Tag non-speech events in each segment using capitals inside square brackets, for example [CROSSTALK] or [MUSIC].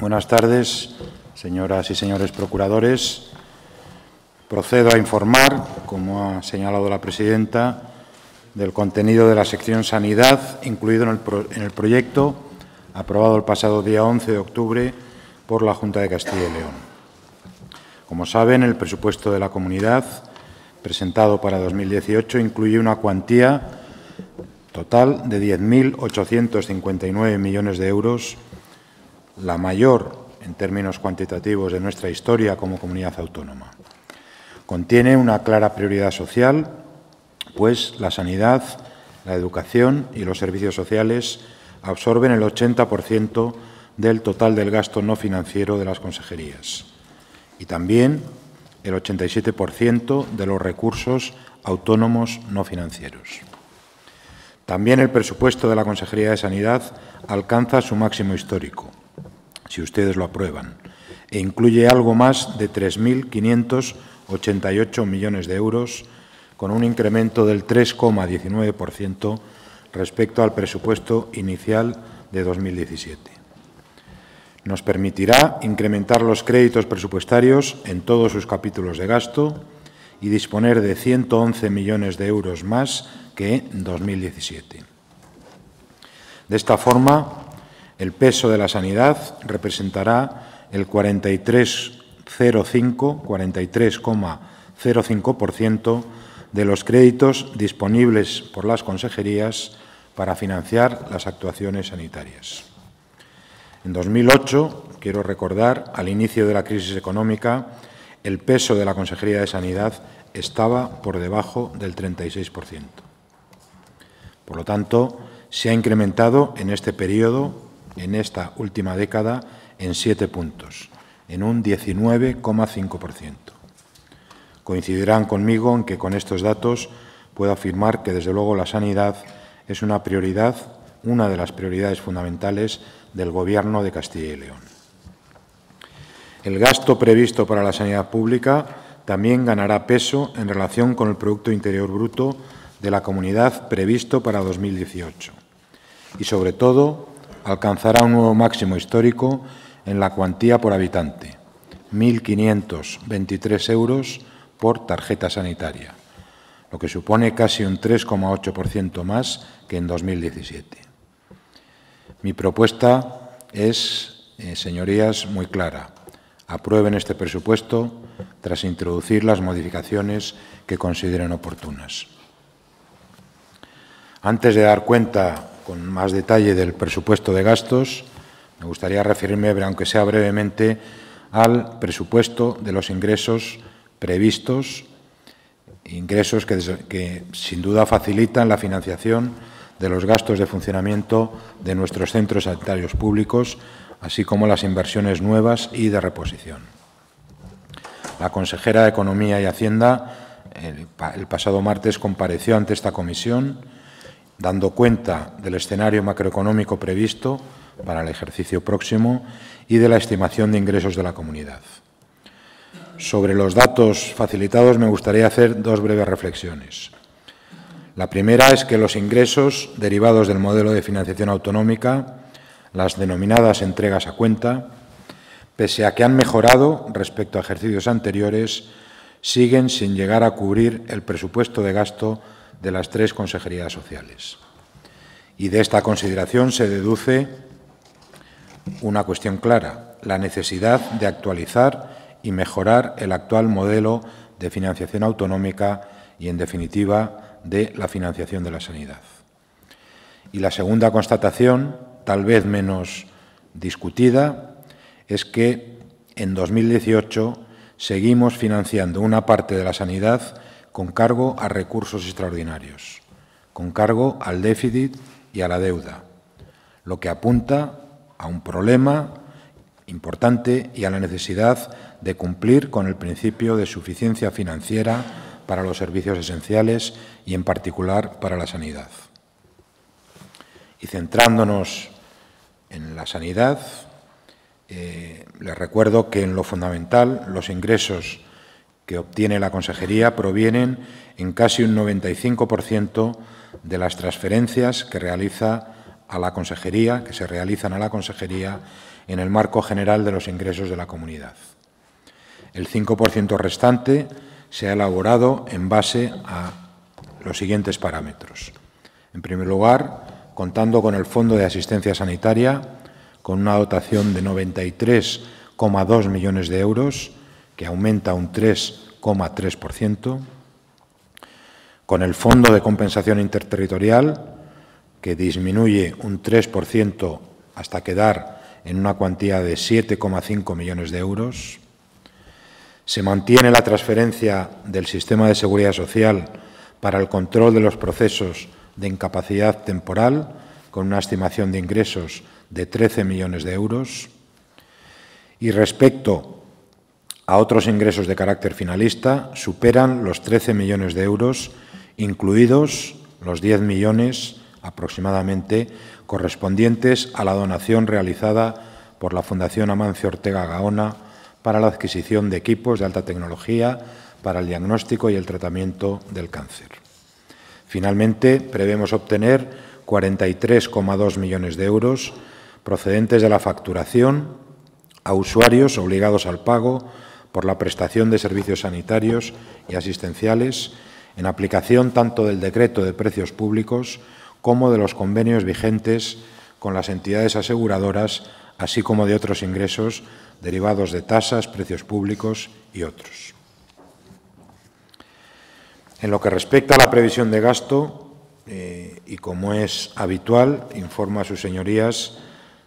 Buenas tardes, señoras y señores procuradores. Procedo a informar, como ha señalado la presidenta, del contenido de la sección Sanidad, incluido en el, proyecto aprobado el pasado día 11 de octubre por la Junta de Castilla y León. Como saben, el presupuesto de la comunidad presentado para 2018 incluye una cuantía total de 10.859 millones de euros la mayor en términos cuantitativos de nuestra historia como comunidad autónoma. Contiene una clara prioridad social, pues la sanidad, la educación y los servicios sociales absorben el 80% del total del gasto no financiero de las consejerías y también el 87% de los recursos autónomos no financieros. También el presupuesto de la Consejería de Sanidad alcanza su máximo histórico, si ustedes lo aprueban, e incluye algo más de 3.588 millones de euros, con un incremento del 3,19% respecto al presupuesto inicial de 2017. Nos permitirá incrementar los créditos presupuestarios en todos sus capítulos de gasto y disponer de 111 millones de euros más que en 2017. De esta forma, el peso de la sanidad representará el 43,05% de los créditos disponibles por las consejerías para financiar las actuaciones sanitarias. En 2008, quiero recordar, al inicio de la crisis económica, el peso de la Consejería de Sanidad estaba por debajo del 36%. Por lo tanto, se ha incrementado en este periodo en esta última década en siete puntos, en un 19,5%. Coincidirán conmigo en que con estos datos puedo afirmar que desde luego la sanidad es una prioridad, una de las prioridades fundamentales del Gobierno de Castilla y León. El gasto previsto para la sanidad pública también ganará peso en relación con el Producto Interior Bruto de la comunidad previsto para 2018 y, sobre todo, alcanzará un nuevo máximo histórico en la cuantía por habitante, 1.523 euros por tarjeta sanitaria, lo que supone casi un 3,8% más que en 2017. Mi propuesta es, eh, señorías, muy clara. Aprueben este presupuesto tras introducir las modificaciones que consideren oportunas. Antes de dar cuenta con más detalle del presupuesto de gastos, me gustaría referirme, aunque sea brevemente, al presupuesto de los ingresos previstos, ingresos que, sin duda facilitan la financiación de los gastos de funcionamiento de nuestros centros sanitarios públicos, así como las inversiones nuevas y de reposición. La consejera de Economía y Hacienda el pasado martes compareció ante esta comisión dando cuenta del escenario macroeconómico previsto para el ejercicio próximo y de la estimación de ingresos de la comunidad. Sobre los datos facilitados me gustaría hacer dos breves reflexiones. La primera es que los ingresos derivados del modelo de financiación autonómica, las denominadas entregas a cuenta, pese a que han mejorado respecto a ejercicios anteriores, siguen sin llegar a cubrir el presupuesto de gasto de las tres consejerías sociales. Y de esta consideración se deduce una cuestión clara, la necesidad de actualizar y mejorar el actual modelo de financiación autonómica y, en definitiva, de la financiación de la sanidad. Y la segunda constatación, tal vez menos discutida, es que en 2018 seguimos financiando una parte de la sanidad con cargo a recursos extraordinarios, con cargo al déficit y a la deuda, lo que apunta a un problema importante y a la necesidad de cumplir con el principio de suficiencia financiera para los servicios esenciales y en particular para la sanidad. Y centrándonos en la sanidad, eh, les recuerdo que en lo fundamental los ingresos que obtiene la Consejería provienen en casi un 95% de las transferencias que realiza a la Consejería, que se realizan a la Consejería en el marco general de los ingresos de la comunidad. El 5% restante se ha elaborado en base a los siguientes parámetros. En primer lugar, contando con el Fondo de Asistencia Sanitaria, con una dotación de 93,2 millones de euros, que aumenta un 3,3%, con el Fondo de Compensación Interterritorial, que disminuye un 3% hasta quedar en una cuantía de 7,5 millones de euros. Se mantiene la transferencia del sistema de seguridad social para el control de los procesos de incapacidad temporal, con una estimación de ingresos de 13 millones de euros. Y respecto a otros ingresos de carácter finalista superan los 13 millones de euros, incluidos los 10 millones aproximadamente correspondientes a la donación realizada por la Fundación Amancio Ortega Gaona para la adquisición de equipos de alta tecnología para el diagnóstico y el tratamiento del cáncer. Finalmente, prevemos obtener 43,2 millones de euros procedentes de la facturación a usuarios obligados al pago por la prestación de servicios sanitarios y asistenciales en aplicación tanto del decreto de precios públicos como de los convenios vigentes con las entidades aseguradoras, así como de otros ingresos derivados de tasas, precios públicos y otros. En lo que respecta a la previsión de gasto, eh, y como es habitual, informa a sus señorías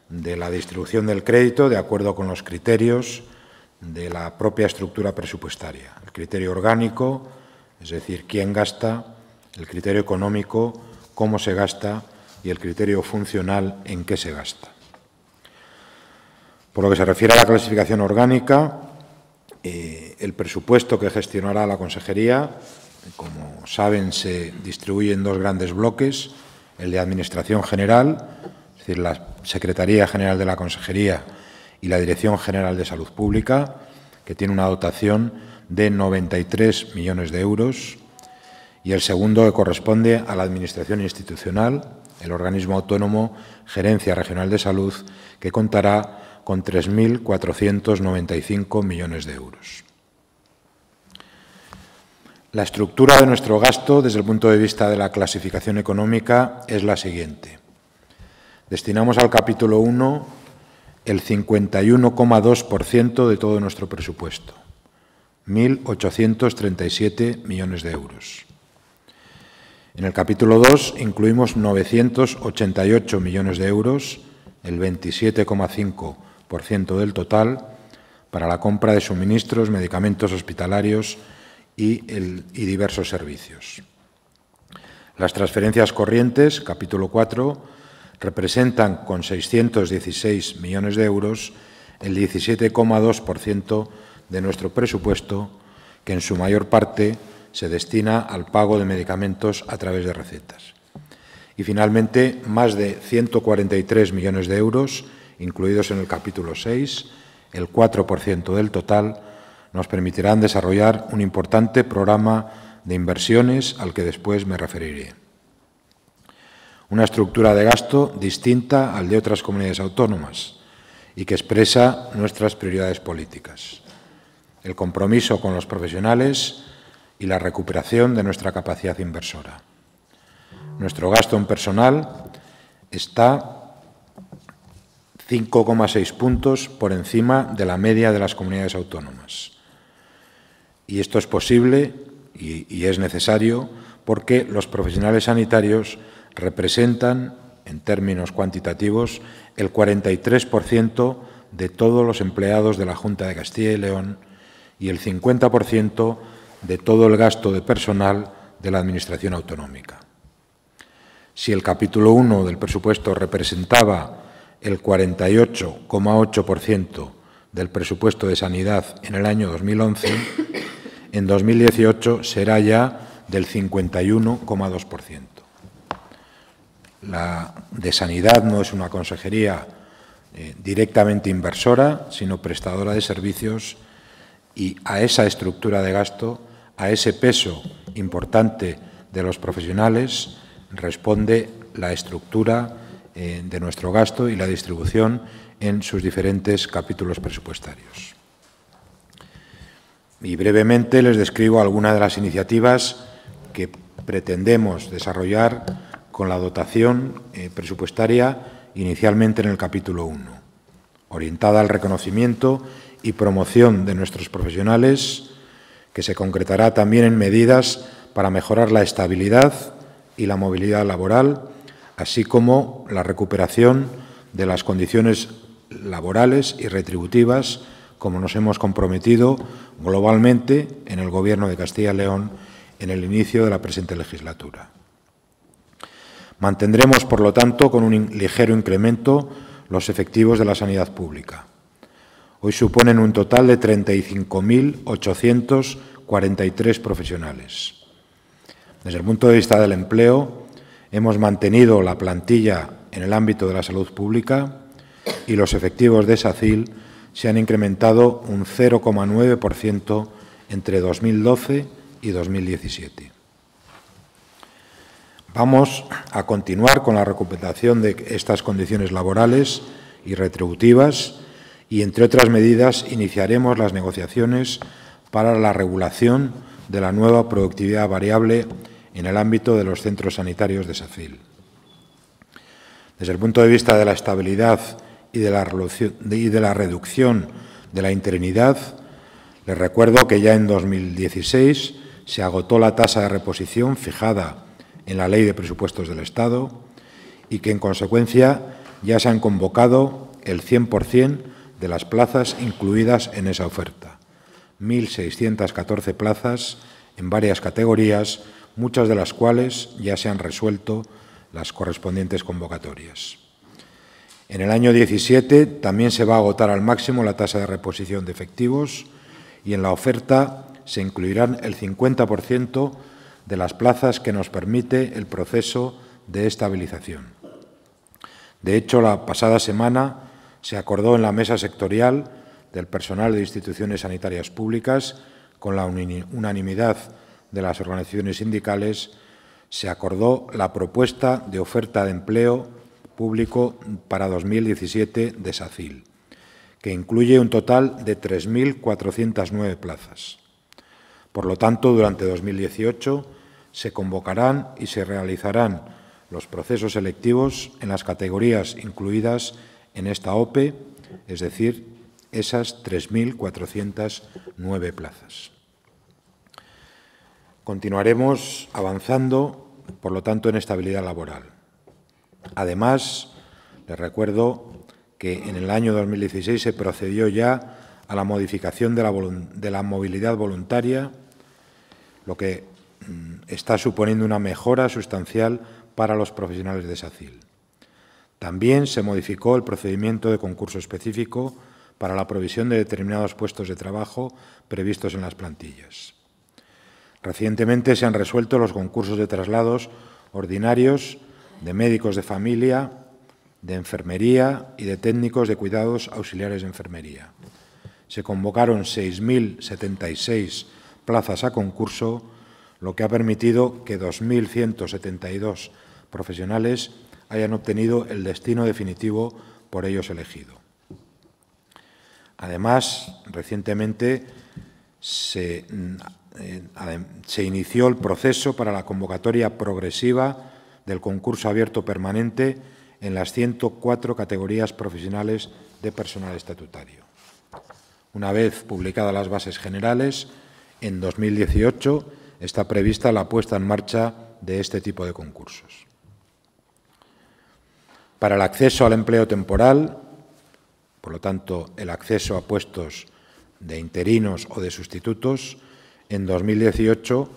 de la distribución del crédito de acuerdo con los criterios de la propia estructura presupuestaria. El criterio orgánico, es decir, quién gasta, el criterio económico, cómo se gasta y el criterio funcional, en qué se gasta. Por lo que se refiere a la clasificación orgánica, eh, el presupuesto que gestionará la Consejería, como saben, se distribuye en dos grandes bloques, el de Administración General, es decir, la Secretaría General de la Consejería, y la Dirección General de Salud Pública, que tiene una dotación de 93 millones de euros, y el segundo que corresponde a la Administración Institucional, el organismo autónomo Gerencia Regional de Salud, que contará con 3.495 millones de euros. La estructura de nuestro gasto desde el punto de vista de la clasificación económica es la siguiente. Destinamos al capítulo 1 el 51,2% de todo nuestro presupuesto, 1.837 millones de euros. En el capítulo 2 incluimos 988 millones de euros, el 27,5% del total, para la compra de suministros, medicamentos hospitalarios y, diversos servicios. Las transferencias corrientes, capítulo 4, representan con 616 millones de euros el 17,2% de nuestro presupuesto, que en su mayor parte se destina al pago de medicamentos a través de recetas. Y finalmente, más de 143 millones de euros, incluidos en el capítulo 6, el 4% del total, nos permitirán desarrollar un importante programa de inversiones al que después me referiré una estructura de gasto distinta al de otras comunidades autónomas y que expresa nuestras prioridades políticas, el compromiso con los profesionales y la recuperación de nuestra capacidad inversora. Nuestro gasto en personal está 5,6 puntos por encima de la media de las comunidades autónomas. Y esto es posible y, es necesario porque los profesionales sanitarios representan, en términos cuantitativos, el 43% de todos los empleados de la Junta de Castilla y León y el 50% de todo el gasto de personal de la Administración autonómica. Si el capítulo 1 del presupuesto representaba el 48,8% del presupuesto de sanidad en el año 2011, en 2018 será ya del 51,2% la de sanidad no es una consejería eh, directamente inversora, sino prestadora de servicios y a esa estructura de gasto, a ese peso importante de los profesionales, responde la estructura eh, de nuestro gasto y la distribución en sus diferentes capítulos presupuestarios. Y brevemente les describo algunas de las iniciativas que pretendemos desarrollar con la dotación eh, presupuestaria inicialmente en el capítulo 1, orientada al reconocimiento y promoción de nuestros profesionales, que se concretará también en medidas para mejorar la estabilidad y la movilidad laboral, así como la recuperación de las condiciones laborales y retributivas, como nos hemos comprometido globalmente en el Gobierno de Castilla y León en el inicio de la presente legislatura. Mantendremos, por lo tanto, con un ligero incremento los efectivos de la sanidad pública. Hoy suponen un total de 35.843 profesionales. Desde el punto de vista del empleo, hemos mantenido la plantilla en el ámbito de la salud pública y los efectivos de SACIL se han incrementado un 0,9% entre 2012 y 2017. Vamos a continuar con la recuperación de estas condiciones laborales y retributivas y, entre otras medidas, iniciaremos las negociaciones para la regulación de la nueva productividad variable en el ámbito de los centros sanitarios de SACIL. Desde el punto de vista de la estabilidad y de la, y de la reducción de la interinidad, les recuerdo que ya en 2016 se agotó la tasa de reposición fijada en la Ley de Presupuestos del Estado y que, en consecuencia, ya se han convocado el 100% de las plazas incluidas en esa oferta. 1.614 plazas en varias categorías, muchas de las cuales ya se han resuelto las correspondientes convocatorias. En el año 17 también se va a agotar al máximo la tasa de reposición de efectivos y en la oferta se incluirán el 50% de las plazas que nos permite el proceso de estabilización. De hecho, la pasada semana se acordó en la mesa sectorial del personal de instituciones sanitarias públicas, con la unanimidad de las organizaciones sindicales, se acordó la propuesta de oferta de empleo público para 2017 de SACIL, que incluye un total de 3.409 plazas. Por lo tanto, durante 2018 se convocarán y se realizarán los procesos selectivos en las categorías incluidas en esta OPE, es decir, esas 3.409 plazas. Continuaremos avanzando, por lo tanto, en estabilidad laboral. Además, les recuerdo que en el año 2016 se procedió ya a la modificación de la, de la movilidad voluntaria, lo que Mm, está suponiendo una mejora sustancial para los profesionales de SACIL. También se modificó el procedimiento de concurso específico para la provisión de determinados puestos de trabajo previstos en las plantillas. Recientemente se han resuelto los concursos de traslados ordinarios de médicos de familia, de enfermería y de técnicos de cuidados auxiliares de enfermería. Se convocaron 6.076 plazas a concurso lo que ha permitido que 2.172 profesionales hayan obtenido el destino definitivo por ellos elegido. Además, recientemente mm, eh, se, inició el proceso para la convocatoria progresiva del concurso abierto permanente en las 104 categorías profesionales de personal estatutario. Una vez publicadas las bases generales, en 2018 está prevista la puesta en marcha de este tipo de concursos. Para el acceso al empleo temporal, por lo tanto, el acceso a puestos de interinos o de sustitutos, en 2018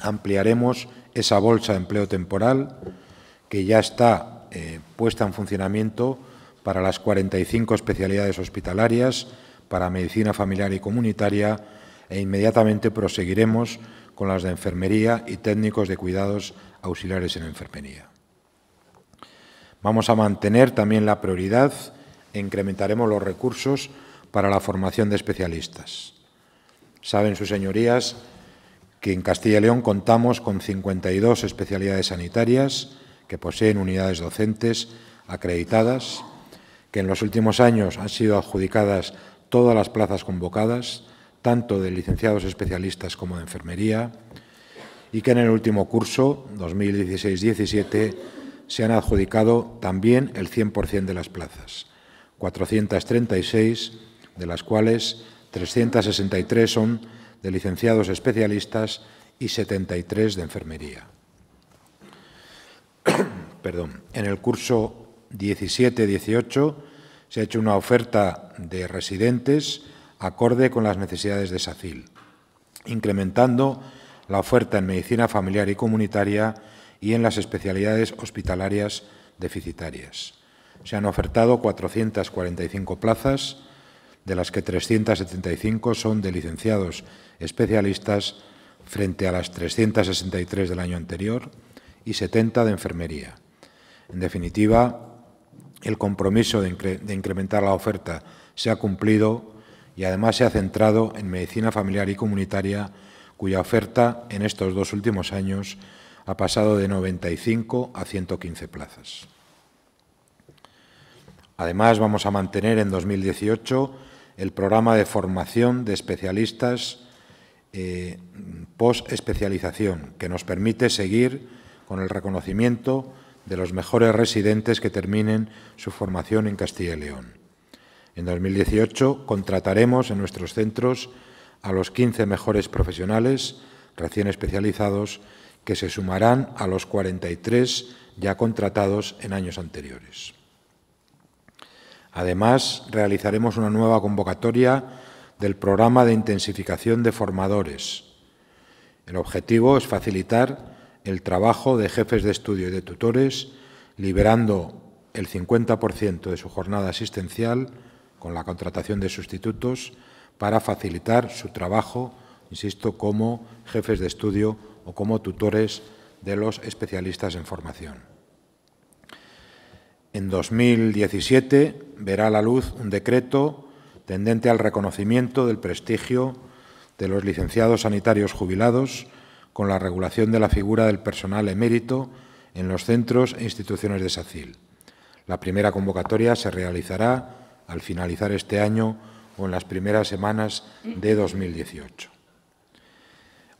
ampliaremos esa bolsa de empleo temporal que ya está eh, puesta en funcionamiento para las 45 especialidades hospitalarias, para medicina familiar y comunitaria e inmediatamente proseguiremos con las de enfermería y técnicos de cuidados auxiliares en enfermería. Vamos a mantener también la prioridad e incrementaremos los recursos para la formación de especialistas. Saben sus señorías que en Castilla y León contamos con 52 especialidades sanitarias que poseen unidades docentes acreditadas, que en los últimos años han sido adjudicadas todas las plazas convocadas tanto de licenciados especialistas como de enfermería, y que en el último curso, 2016-17, se han adjudicado también el 100% de las plazas, 436, de las cuales 363 son de licenciados especialistas y 73 de enfermería. [COUGHS] Perdón. En el curso 17-18 se ha hecho una oferta de residentes acorde con las necesidades de SACIL, incrementando la oferta en medicina familiar y comunitaria y en las especialidades hospitalarias deficitarias. Se han ofertado 445 plazas, de las que 375 son de licenciados especialistas frente a las 363 del año anterior y 70 de enfermería. En definitiva, el compromiso de, de incrementar la oferta se ha cumplido y además se ha centrado en medicina familiar y comunitaria, cuya oferta en estos dos últimos años ha pasado de 95 a 115 plazas. Además, vamos a mantener en 2018 el programa de formación de especialistas eh, especialización que nos permite seguir con el reconocimiento de los mejores residentes que terminen su formación en Castilla y León. En 2018 contrataremos en nuestros centros a los 15 mejores profesionales recién especializados que se sumarán a los 43 ya contratados en años anteriores. Además, realizaremos una nueva convocatoria del programa de intensificación de formadores. El objetivo es facilitar el trabajo de jefes de estudio y de tutores, liberando el 50% de su jornada asistencial con la contratación de sustitutos para facilitar su trabajo, insisto, como jefes de estudio o como tutores de los especialistas en formación. En 2017 verá a la luz un decreto tendente al reconocimiento del prestigio de los licenciados sanitarios jubilados con la regulación de la figura del personal emérito en los centros e instituciones de SACIL. La primera convocatoria se realizará al finalizar este año o en las primeras semanas de 2018.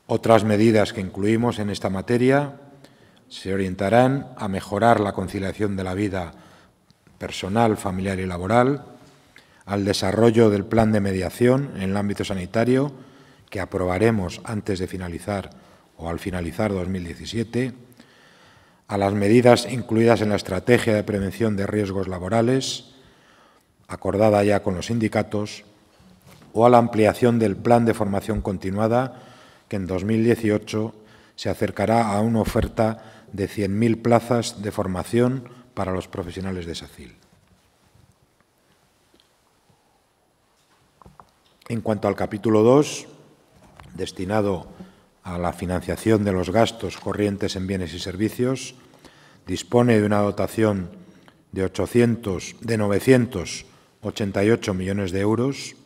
Otras medidas que incluimos en esta materia se orientarán a mejorar la conciliación de la vida personal, familiar y laboral, al desarrollo del plan de mediación en el ámbito sanitario, que aprobaremos antes de finalizar o al finalizar 2017, a las medidas incluidas en la estrategia de prevención de riesgos laborales, acordada ya con los sindicatos, o a la ampliación del plan de formación continuada, que en 2018 se acercará a una oferta de 100.000 plazas de formación para los profesionales de SACIL. En cuanto al capítulo 2, destinado a la financiación de los gastos corrientes en bienes y servicios, dispone de una dotación de, 800, de 900 88 millones de euros,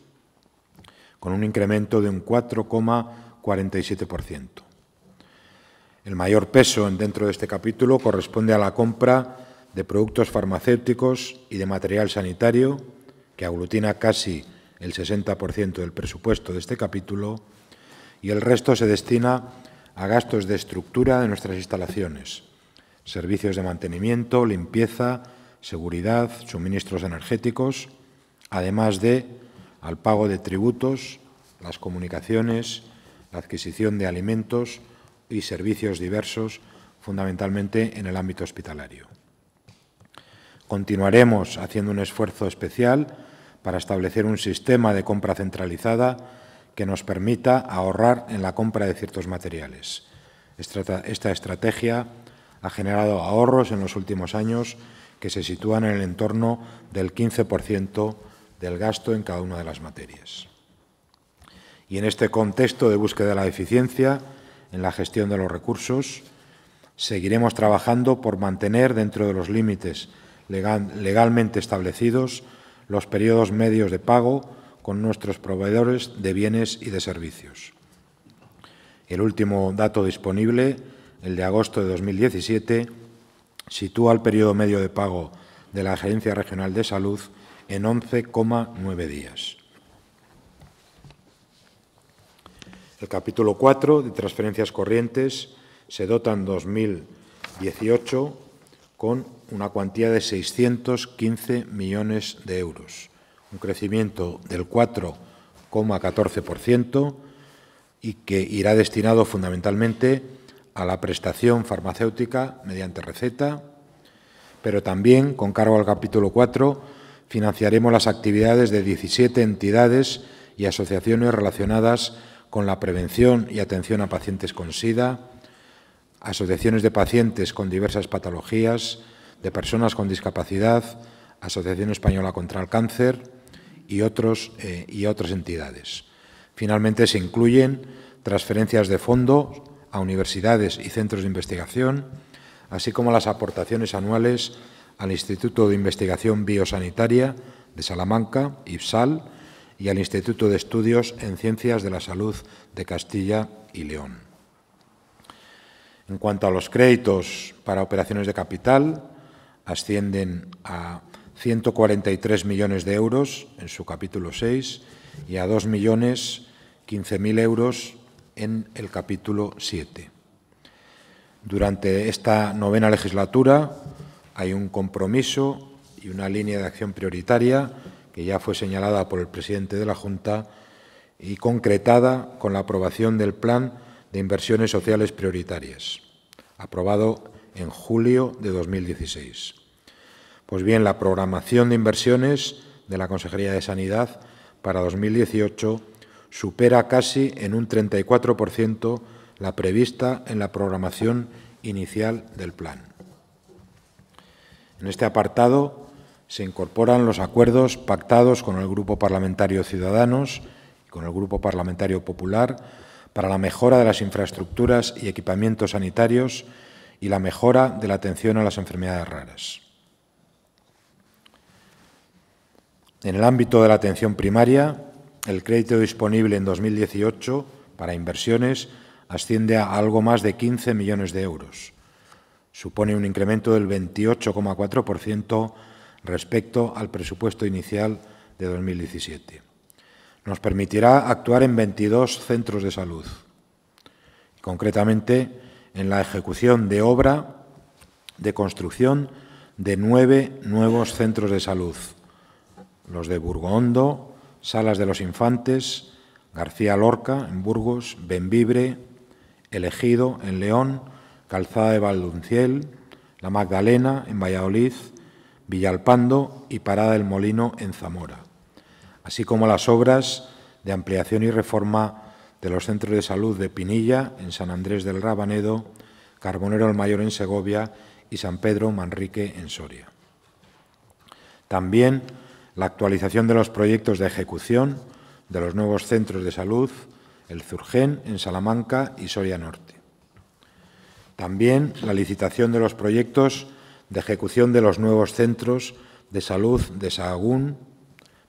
con un incremento de un 4,47%. El mayor peso dentro de este capítulo corresponde a la compra de productos farmacéuticos y de material sanitario, que aglutina casi el 60% del presupuesto de este capítulo, y el resto se destina a gastos de estructura de nuestras instalaciones, servicios de mantenimiento, limpieza, seguridad, suministros energéticos, además de al pago de tributos, las comunicaciones, la adquisición de alimentos y servicios diversos, fundamentalmente en el ámbito hospitalario. Continuaremos haciendo un esfuerzo especial para establecer un sistema de compra centralizada que nos permita ahorrar en la compra de ciertos materiales. Esta estrategia ha generado ahorros en los últimos años que se sitúan en el entorno del 15% el gasto en cada una de las materias. Y en este contexto de búsqueda de la eficiencia en la gestión de los recursos, seguiremos trabajando por mantener dentro de los límites legalmente establecidos los periodos medios de pago con nuestros proveedores de bienes y de servicios. El último dato disponible, el de agosto de 2017, sitúa el periodo medio de pago de la Agencia Regional de Salud en 11,9 días. El capítulo 4 de transferencias corrientes se dota en 2018 con una cuantía de 615 millones de euros, un crecimiento del 4,14% y que irá destinado fundamentalmente a la prestación farmacéutica mediante receta, pero también, con cargo al capítulo 4, financiaremos las actividades de 17 entidades y asociaciones relacionadas con la prevención y atención a pacientes con SIDA, asociaciones de pacientes con diversas patologías, de personas con discapacidad, Asociación Española contra el Cáncer y, otros, eh, y otras entidades. Finalmente, se incluyen transferencias de fondo a universidades y centros de investigación, así como las aportaciones anuales al Instituto de Investigación Biosanitaria de Salamanca, IPSAL, y al Instituto de Estudios en Ciencias de la Salud de Castilla y León. En cuanto a los créditos para operaciones de capital, ascienden a 143 millones de euros en su capítulo 6 y a 2 millones mil euros en el capítulo 7. Durante esta novena legislatura hay un compromiso y una línea de acción prioritaria que ya fue señalada por el presidente de la Junta y concretada con la aprobación del Plan de Inversiones Sociales Prioritarias, aprobado en julio de 2016. Pues bien, la programación de inversiones de la Consejería de Sanidad para 2018 supera casi en un 34% la prevista en la programación inicial del plan. En este apartado se incorporan los acuerdos pactados con el Grupo Parlamentario Ciudadanos y con el Grupo Parlamentario Popular para la mejora de las infraestructuras y equipamientos sanitarios y la mejora de la atención a las enfermedades raras. En el ámbito de la atención primaria, el crédito disponible en 2018 para inversiones asciende a algo más de 15 millones de euros, supone un incremento del 28,4% respecto al presupuesto inicial de 2017. Nos permitirá actuar en 22 centros de salud, concretamente en la ejecución de obra de construcción de nueve nuevos centros de salud, los de Burgondo, Salas de los Infantes, García Lorca en Burgos, Benvibre, Elegido en León, Calzada de Valdunciel, La Magdalena en Valladolid, Villalpando y Parada del Molino en Zamora, así como las obras de ampliación y reforma de los centros de salud de Pinilla en San Andrés del Rabanedo, Carbonero el Mayor en Segovia y San Pedro Manrique en Soria. También la actualización de los proyectos de ejecución de los nuevos centros de salud, el Zurgen en Salamanca y Soria Norte también la licitación de los proyectos de ejecución de los nuevos centros de salud de Sahagún,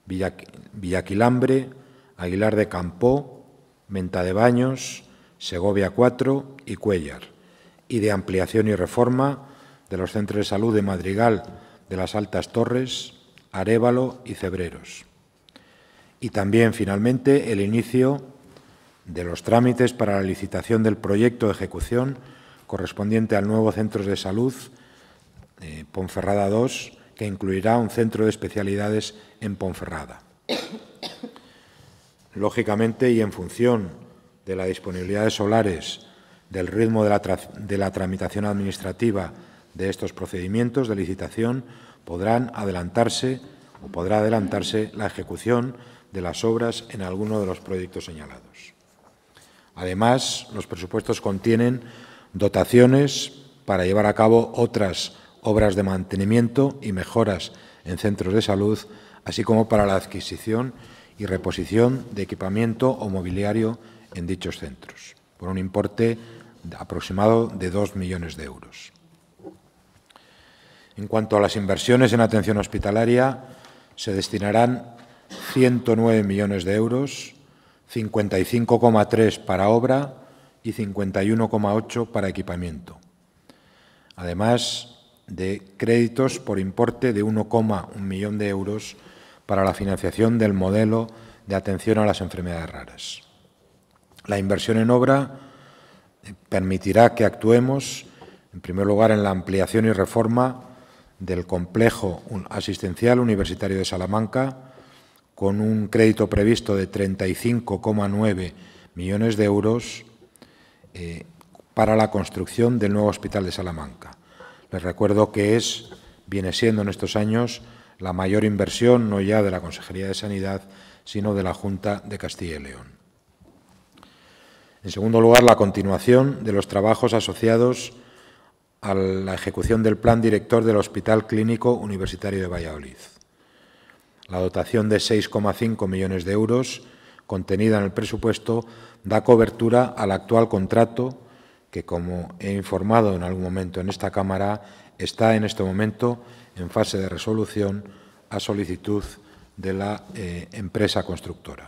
Villaquilambre, Aguilar de Campó, Menta de Baños, Segovia 4 y Cuellar, y de ampliación y reforma de los centros de salud de Madrigal, de las Altas Torres, Arevalo y Cebreros. Y también, finalmente, el inicio de los trámites para la licitación del proyecto de ejecución correspondiente al nuevo Centro de Salud eh, Ponferrada II, que incluirá un centro de especialidades en Ponferrada. Lógicamente, y en función de la disponibilidad de solares, del ritmo de la, de la tramitación administrativa de estos procedimientos de licitación, podrán adelantarse o podrá adelantarse la ejecución de las obras en alguno de los proyectos señalados. Además, los presupuestos contienen dotaciones para llevar a cabo otras obras de mantenimiento y mejoras en centros de salud, así como para la adquisición y reposición de equipamiento o mobiliario en dichos centros, por un importe aproximado de 2 millones de euros. En cuanto a las inversiones en atención hospitalaria, se destinarán 109 millones de euros, 55,3 para obra y 51,8 para equipamiento. Además de créditos por importe de 1,1 millón de euros para la financiación del modelo de atención a las enfermedades raras. La inversión en obra eh, permitirá que actuemos, en primer lugar, en la ampliación y reforma del complejo asistencial universitario de Salamanca, con un crédito previsto de 35,9 millones de euros eh, para la construcción del nuevo hospital de Salamanca. Les recuerdo que es, viene siendo en estos años, la mayor inversión no ya de la Consejería de Sanidad, sino de la Junta de Castilla y León. En segundo lugar, la continuación de los trabajos asociados a la ejecución del plan director del Hospital Clínico Universitario de Valladolid. La dotación de 6,5 millones de euros contenida en el presupuesto da cobertura al actual contrato que, como he informado en algún momento en esta Cámara, está en este momento en fase de resolución a solicitud de la eh, empresa constructora.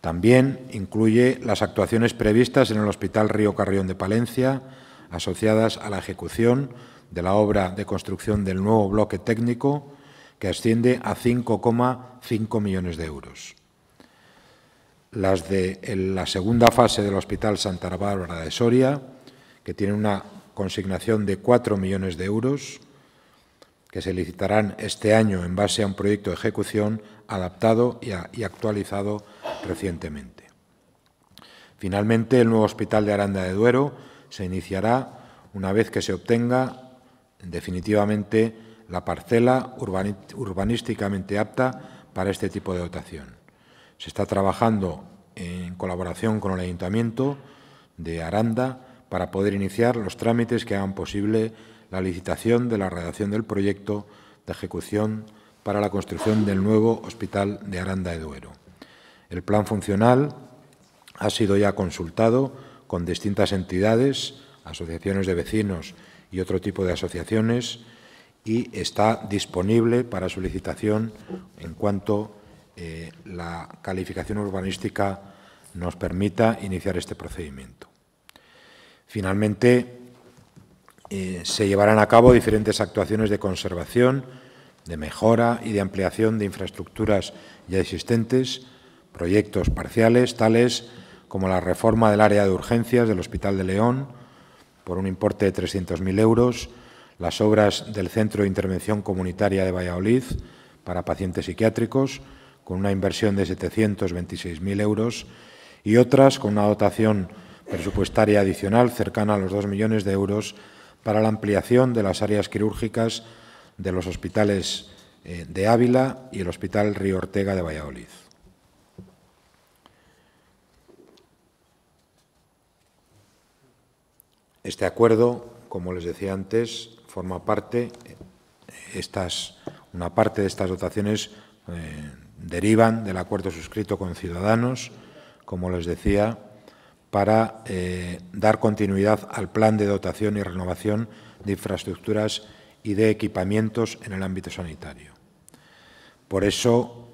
También incluye las actuaciones previstas en el Hospital Río Carrión de Palencia, asociadas a la ejecución de la obra de construcción del nuevo bloque técnico, que asciende a 5,5 millones de euros las de la segunda fase del Hospital Santa Bárbara de Soria, que tiene una consignación de 4 millones de euros, que se licitarán este año en base a un proyecto de ejecución adaptado y, y actualizado recientemente. Finalmente, el nuevo Hospital de Aranda de Duero se iniciará una vez que se obtenga definitivamente la parcela urbanísticamente apta para este tipo de dotación. Se está trabajando en colaboración con el Ayuntamiento de Aranda para poder iniciar los trámites que hagan posible la licitación de la redacción del proyecto de ejecución para la construcción del nuevo Hospital de Aranda de Duero. El plan funcional ha sido ya consultado con distintas entidades, asociaciones de vecinos y otro tipo de asociaciones y está disponible para solicitación en cuanto eh, la calificación urbanística nos permita iniciar este procedimiento. Finalmente, eh, se llevarán a cabo diferentes actuaciones de conservación, de mejora y de ampliación de infraestructuras ya existentes, proyectos parciales tales como la reforma del área de urgencias del Hospital de León por un importe de 300.000 euros, las obras del Centro de Intervención Comunitaria de Valladolid para pacientes psiquiátricos, con una inversión de 726.000 euros y otras con una dotación presupuestaria adicional cercana a los 2 millones de euros para la ampliación de las áreas quirúrgicas de los hospitales eh, de Ávila y el Hospital Río Ortega de Valladolid. Este acuerdo, como les decía antes, forma parte, eh, estas, una parte de estas dotaciones eh, derivan del acuerdo suscrito con Ciudadanos, como les decía, para eh, dar continuidad al plan de dotación y renovación de infraestructuras y de equipamientos en el ámbito sanitario. Por eso,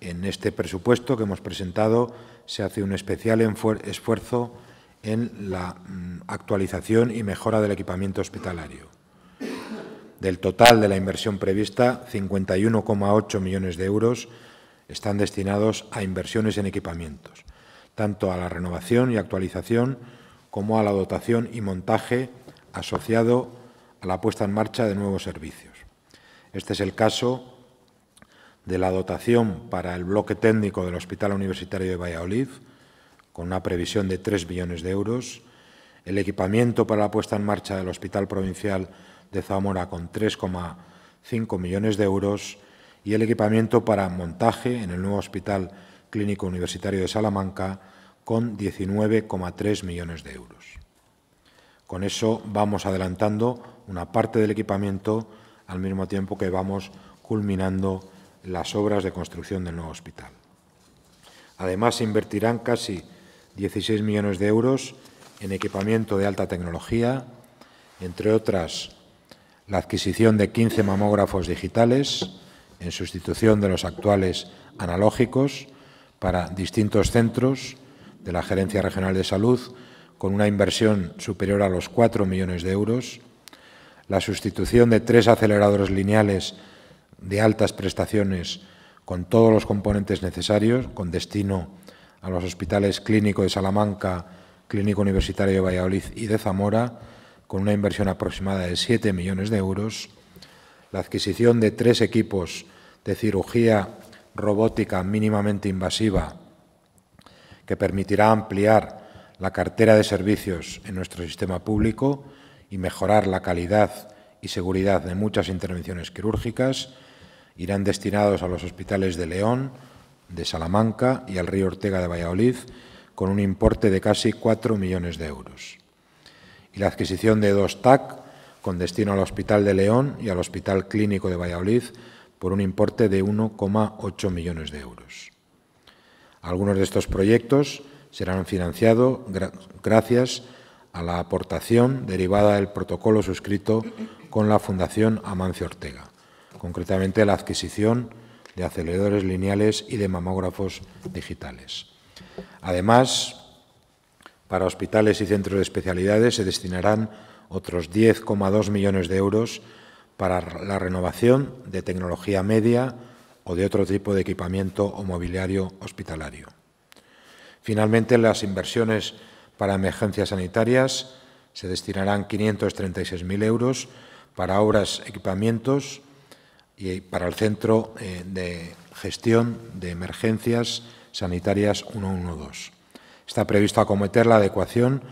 en este presupuesto que hemos presentado, se hace un especial esfuerzo en la mm, actualización y mejora del equipamiento hospitalario. Del total de la inversión prevista, 51,8 millones de euros están destinados a inversiones en equipamientos, tanto a la renovación y actualización como a la dotación y montaje asociado a la puesta en marcha de nuevos servicios. Este es el caso de la dotación para el bloque técnico del Hospital Universitario de Valladolid, con una previsión de 3 millones de euros, el equipamiento para la puesta en marcha del Hospital Provincial de Zamora con 3,5 millones de euros y el equipamiento para montaje en el nuevo Hospital Clínico Universitario de Salamanca con 19,3 millones de euros. Con eso vamos adelantando una parte del equipamiento al mismo tiempo que vamos culminando las obras de construcción del nuevo hospital. Además, se invertirán casi 16 millones de euros en equipamiento de alta tecnología, entre otras la adquisición de 15 mamógrafos digitales, en sustitución de los actuales analógicos para distintos centros de la Gerencia Regional de Salud, con una inversión superior a los 4 millones de euros, la sustitución de tres aceleradores lineales de altas prestaciones con todos los componentes necesarios, con destino a los hospitales Clínico de Salamanca, Clínico Universitario de Valladolid y de Zamora, con una inversión aproximada de 7 millones de euros, la adquisición de tres equipos de cirugía robótica mínimamente invasiva que permitirá ampliar la cartera de servicios en nuestro sistema público y mejorar la calidad y seguridad de muchas intervenciones quirúrgicas, irán destinados a los hospitales de León, de Salamanca y al río Ortega de Valladolid, con un importe de casi 4 millones de euros. Y la adquisición de dos TAC, con destino al Hospital de León y al Hospital Clínico de Valladolid, por un importe de 1,8 millones de euros. Algunos de estos proyectos serán financiados gracias a la aportación derivada del protocolo suscrito con la Fundación Amancio Ortega, concretamente la adquisición de aceleradores lineales y de mamógrafos digitales. Además, para hospitales y centros de especialidades se destinarán otros 10,2 millones de euros para la renovación de tecnología media o de otro tipo de equipamiento o mobiliario hospitalario. Finalmente, las inversiones para emergencias sanitarias se destinarán 536.000 euros para obras, equipamientos y para el Centro eh, de Gestión de Emergencias Sanitarias 112. Está previsto acometer la adecuación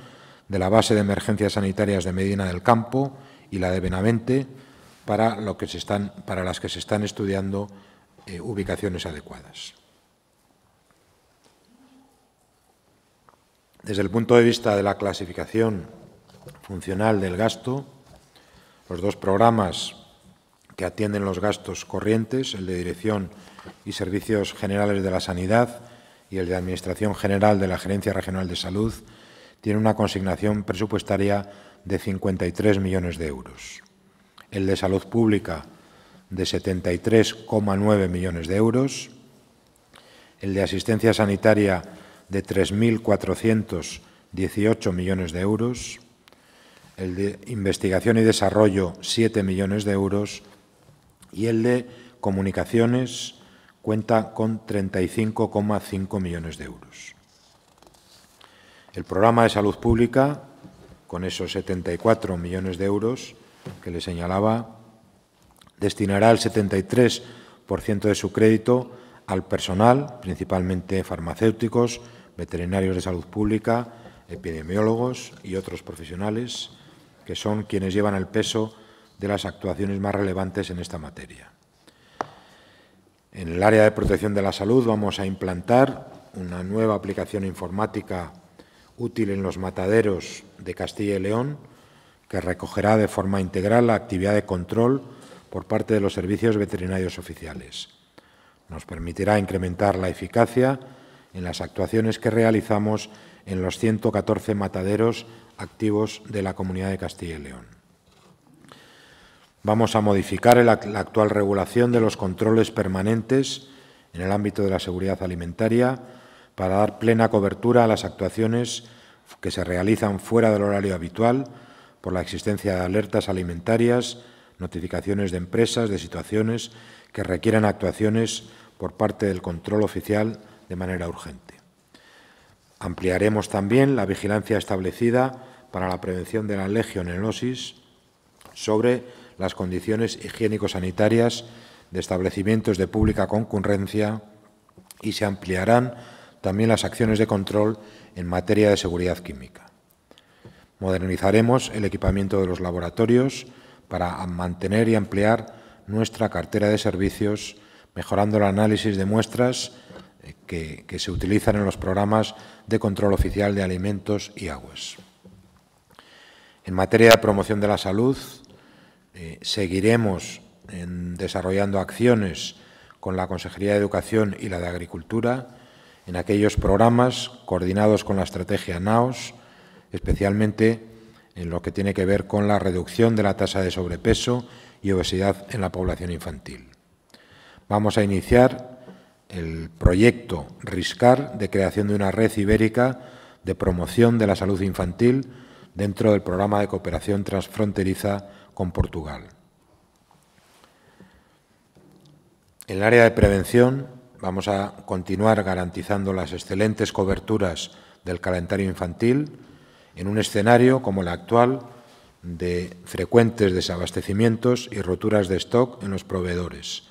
de la base de emergencias sanitarias de Medina del Campo y la de Benavente, para, las que se están estudiando eh, ubicaciones adecuadas. Desde el punto de vista de la clasificación funcional del gasto, los dos programas que atienden los gastos corrientes, el de Dirección y Servicios Generales de la Sanidad y el de Administración General de la Gerencia Regional de Salud, tienen una consignación presupuestaria de 53 millones de euros el de salud pública de 73,9 millones de euros, el de asistencia sanitaria de 3.418 millones de euros, el de investigación y desarrollo 7 millones de euros y el de comunicaciones cuenta con 35,5 millones de euros. El programa de salud pública, con esos 74 millones de euros, que le señalaba, destinará el 73% de su crédito al personal, principalmente farmacéuticos, veterinarios de salud pública, epidemiólogos y otros profesionales, que son quienes llevan el peso de las actuaciones más relevantes en esta materia. En el área de protección de la salud vamos a implantar una nueva aplicación informática útil en los mataderos de Castilla y León, que recogerá de forma integral la actividad de control por parte de los servicios veterinarios oficiales. Nos permitirá incrementar la eficacia en las actuaciones que realizamos en los 114 mataderos activos de la Comunidad de Castilla y León. Vamos a modificar la actual regulación de los controles permanentes en el ámbito de la seguridad alimentaria para dar plena cobertura a las actuaciones que se realizan fuera del horario habitual por la existencia de alertas alimentarias, notificaciones de empresas, de situaciones que requieran actuaciones por parte del control oficial de manera urgente. Ampliaremos también la vigilancia establecida para la prevención de la legionelosis sobre las condiciones higiénico-sanitarias de establecimientos de pública concurrencia y se ampliarán también las acciones de control en materia de seguridad química. Modernizaremos el equipamiento de los laboratorios para mantener y ampliar nuestra cartera de servicios, mejorando el análisis de muestras eh, que, se utilizan en los programas de control oficial de alimentos y aguas. En materia de promoción de la salud, eh, seguiremos desarrollando acciones con la Consejería de Educación y la de Agricultura en aquellos programas coordinados con la estrategia NAOS especialmente en lo que tiene que ver con la reducción de la tasa de sobrepeso y obesidad en la población infantil. Vamos a iniciar el proyecto RISCAR de creación de una red ibérica de promoción de la salud infantil dentro del programa de cooperación transfronteriza con Portugal. En el área de prevención vamos a continuar garantizando las excelentes coberturas del calendario infantil, en un escenario como el actual de frecuentes desabastecimientos y roturas de stock en los proveedores,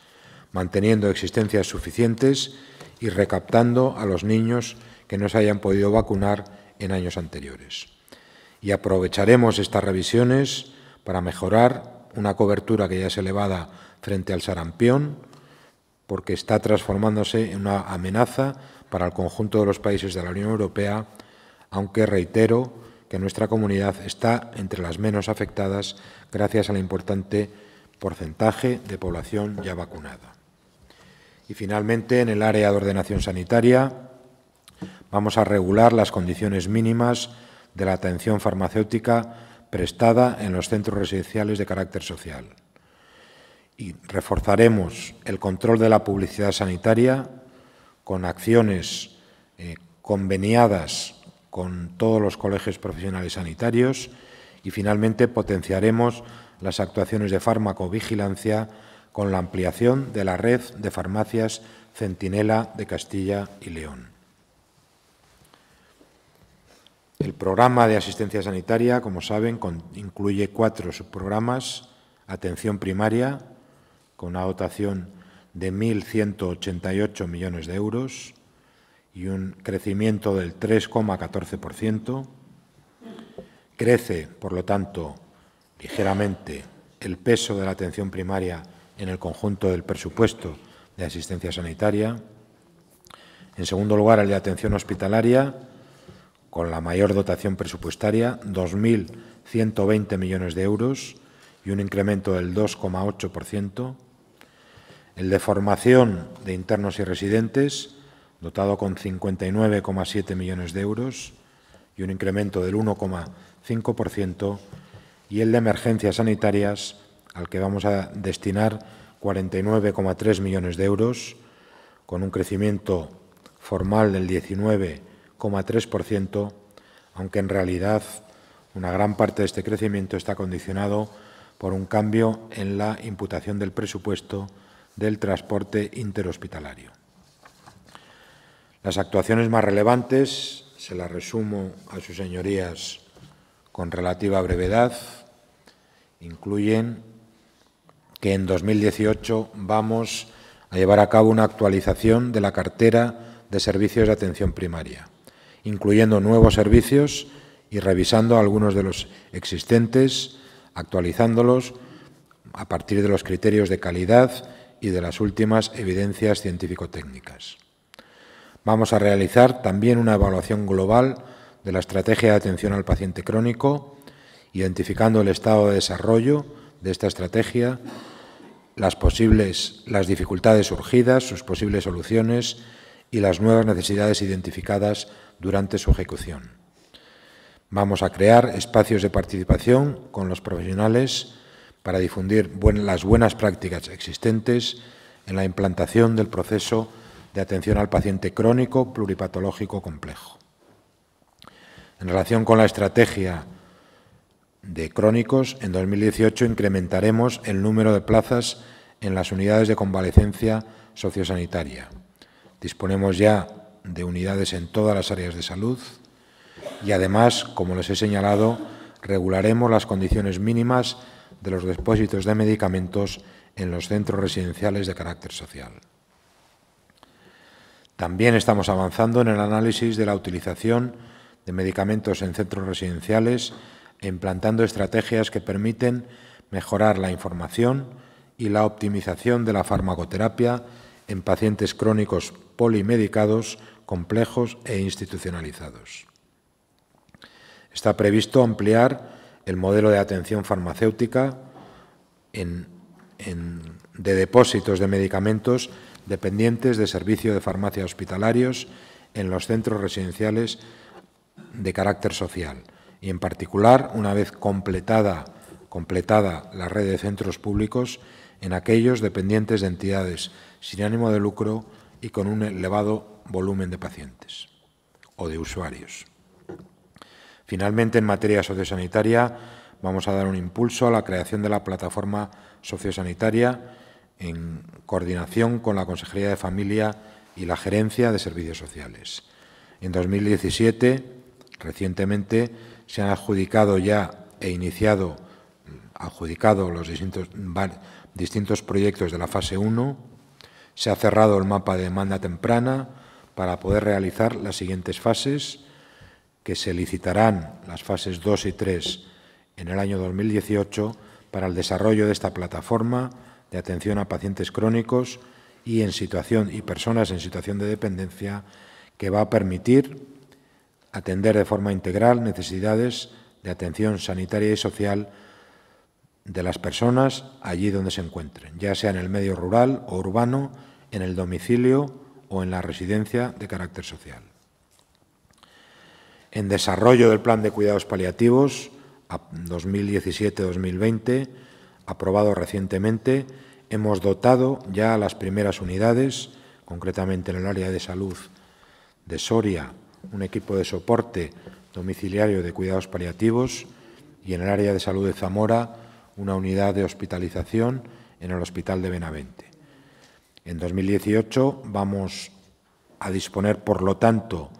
manteniendo existencias suficientes y recaptando a los niños que no se hayan podido vacunar en años anteriores. Y aprovecharemos estas revisiones para mejorar una cobertura que ya es elevada frente al sarampión, porque está transformándose en una amenaza para el conjunto de los países de la Unión Europea, aunque, reitero, que nuestra comunidad está entre las menos afectadas gracias al importante porcentaje de población ya vacunada. Y finalmente, en el área de ordenación sanitaria, vamos a regular las condiciones mínimas de la atención farmacéutica prestada en los centros residenciales de carácter social. Y reforzaremos el control de la publicidad sanitaria con acciones eh, conveniadas con todos los colegios profesionales sanitarios y finalmente potenciaremos las actuaciones de fármaco-vigilancia... con la ampliación de la red de farmacias Centinela de Castilla y León. El programa de asistencia sanitaria, como saben, incluye cuatro subprogramas, atención primaria, con una dotación de 1.188 millones de euros, y un crecimiento del 3,14%. Crece, por lo tanto, ligeramente el peso de la atención primaria en el conjunto del presupuesto de asistencia sanitaria. En segundo lugar, el de atención hospitalaria, con la mayor dotación presupuestaria, 2.120 millones de euros y un incremento del 2,8%. El de formación de internos y residentes, dotado con 59,7 millones de euros y un incremento del 1,5%, y el de emergencias sanitarias, al que vamos a destinar 49,3 millones de euros, con un crecimiento formal del 19,3%, aunque en realidad una gran parte de este crecimiento está condicionado por un cambio en la imputación del presupuesto del transporte interhospitalario. Las actuaciones más relevantes se las resumo a sus señorías con relativa brevedad. Incluyen que en 2018 vamos a llevar a cabo una actualización de la cartera de servicios de atención primaria, incluyendo nuevos servicios y revisando algunos de los existentes, actualizándolos a partir de los criterios de calidad y de las últimas evidencias científico-técnicas. Vamos a realizar también una evaluación global de la estrategia de atención al paciente crónico, identificando el estado de desarrollo de esta estrategia, las posibles las dificultades surgidas, sus posibles soluciones y las nuevas necesidades identificadas durante su ejecución. Vamos a crear espacios de participación con los profesionales para difundir las buenas prácticas existentes en la implantación del proceso de atención al paciente crónico pluripatológico complejo. En relación con la estrategia de crónicos, en 2018 incrementaremos el número de plazas en las unidades de convalecencia sociosanitaria. Disponemos ya de unidades en todas las áreas de salud y además, como les he señalado, regularemos las condiciones mínimas de los depósitos de medicamentos en los centros residenciales de carácter social. También estamos avanzando en el análisis de la utilización de medicamentos en centros residenciales implantando estrategias que permiten mejorar la información y la optimización de la farmacoterapia en pacientes crónicos polimedicados, complejos e institucionalizados. Está previsto ampliar el modelo de atención farmacéutica de depósitos de medicamentos dependientes de servicio de farmacia hospitalarios en los centros residenciales de carácter social y, en particular, una vez completada, completada la red de centros públicos, en aquellos dependientes de entidades sin ánimo de lucro y con un elevado volumen de pacientes o de usuarios. Finalmente, en materia sociosanitaria, vamos a dar un impulso a la creación de la plataforma sociosanitaria en coordinación con la Consejería de Familia y la Gerencia de Servicios Sociales. En 2017, recientemente, se han adjudicado ya e iniciado, mm, adjudicado los distintos, distintos proyectos de la fase 1. Se ha cerrado el mapa de demanda temprana para poder realizar las siguientes fases, que se licitarán las fases 2 y 3 en el año 2018 para el desarrollo de esta plataforma de atención a pacientes crónicos y, en situación, y personas en situación de dependencia que va a permitir atender de forma integral necesidades de atención sanitaria y social de las personas allí donde se encuentren, ya sea en el medio rural o urbano, en el domicilio o en la residencia de carácter social. En desarrollo del Plan de Cuidados Paliativos 2017-2020, aprobado recientemente, hemos dotado ya a las primeras unidades, concretamente en el área de salud de Soria, un equipo de soporte domiciliario de cuidados paliativos y en el área de salud de Zamora, una unidad de hospitalización en el Hospital de Benavente. En 2018 vamos a disponer, por lo tanto,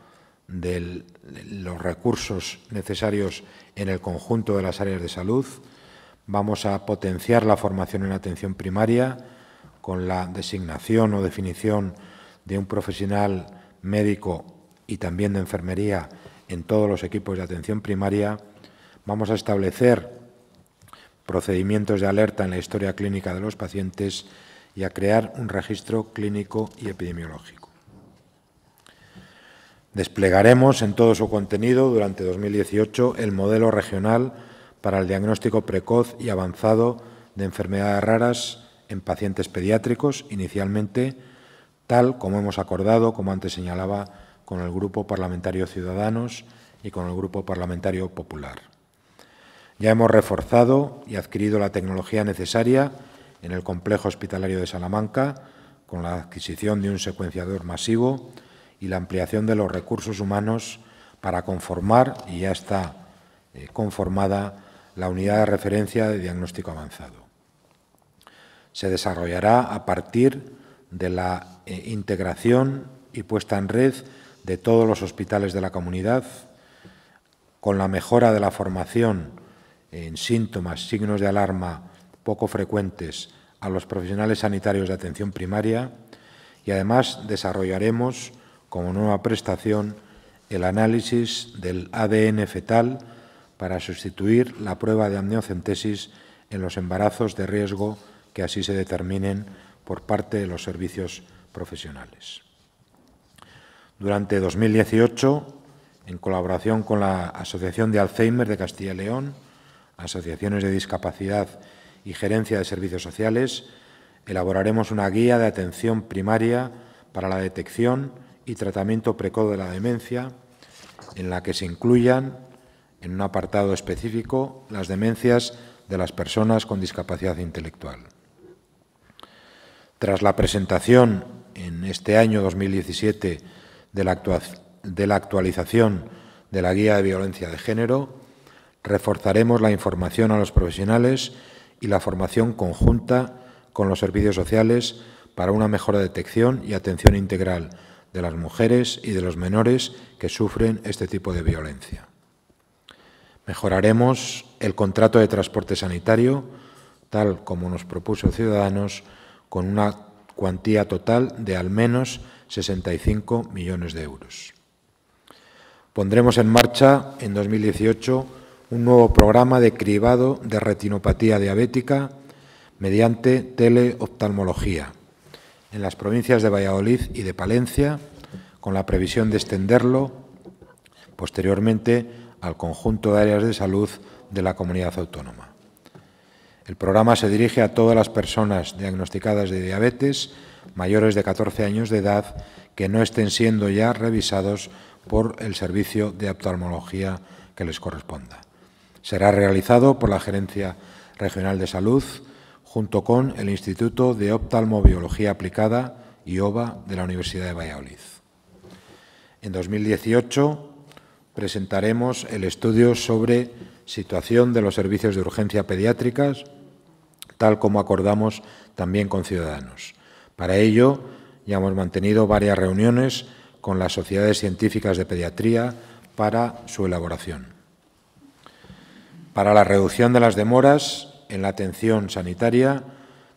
de los recursos necesarios en el conjunto de las áreas de salud, Vamos a potenciar la formación en atención primaria con la designación o definición de un profesional médico y también de enfermería en todos los equipos de atención primaria. Vamos a establecer procedimientos de alerta en la historia clínica de los pacientes y a crear un registro clínico y epidemiológico. Desplegaremos en todo su contenido durante 2018 el modelo regional para el diagnóstico precoz y avanzado de enfermedades raras en pacientes pediátricos inicialmente, tal como hemos acordado, como antes señalaba, con el Grupo Parlamentario Ciudadanos y con el Grupo Parlamentario Popular. Ya hemos reforzado y adquirido la tecnología necesaria en el complejo hospitalario de Salamanca, con la adquisición de un secuenciador masivo y la ampliación de los recursos humanos para conformar, y ya está eh, conformada, la unidad de referencia de diagnóstico avanzado. Se desarrollará a partir de la eh, integración y puesta en red de todos los hospitales de la comunidad, con la mejora de la formación en síntomas, signos de alarma poco frecuentes a los profesionales sanitarios de atención primaria y además desarrollaremos como nueva prestación el análisis del ADN fetal para sustituir la prueba de amniocentesis en los embarazos de riesgo que así se determinen por parte de los servicios profesionales. Durante 2018, en colaboración con la Asociación de Alzheimer de Castilla y León, Asociaciones de Discapacidad y Gerencia de Servicios Sociales, elaboraremos una guía de atención primaria para la detección y tratamiento precoz de la demencia, en la que se incluyan en un apartado específico las demencias de las personas con discapacidad intelectual. Tras la presentación en este año 2017 de la, de la actualización de la Guía de Violencia de Género, reforzaremos la información a los profesionales y la formación conjunta con los servicios sociales para una mejor detección y atención integral de las mujeres y de los menores que sufren este tipo de violencia. Mejoraremos el contrato de transporte sanitario, tal como nos propuso Ciudadanos, con una cuantía total de al menos 65 millones de euros. Pondremos en marcha en 2018 un nuevo programa de cribado de retinopatía diabética mediante teleoftalmología en las provincias de Valladolid y de Palencia, con la previsión de extenderlo posteriormente al conjunto de áreas de salud de la comunidad autónoma. El programa se dirige a todas las personas diagnosticadas de diabetes mayores de 14 años de edad que no estén siendo ya revisados por el servicio de oftalmología que les corresponda. Será realizado por la Gerencia Regional de Salud junto con el Instituto de Oftalmobiología Aplicada ...y OVA de la Universidad de Valladolid. En 2018 presentaremos el estudio sobre situación de los servicios de urgencia pediátricas, tal como acordamos también con Ciudadanos. Para ello, ya hemos mantenido varias reuniones con las sociedades científicas de pediatría para su elaboración. Para la reducción de las demoras en la atención sanitaria,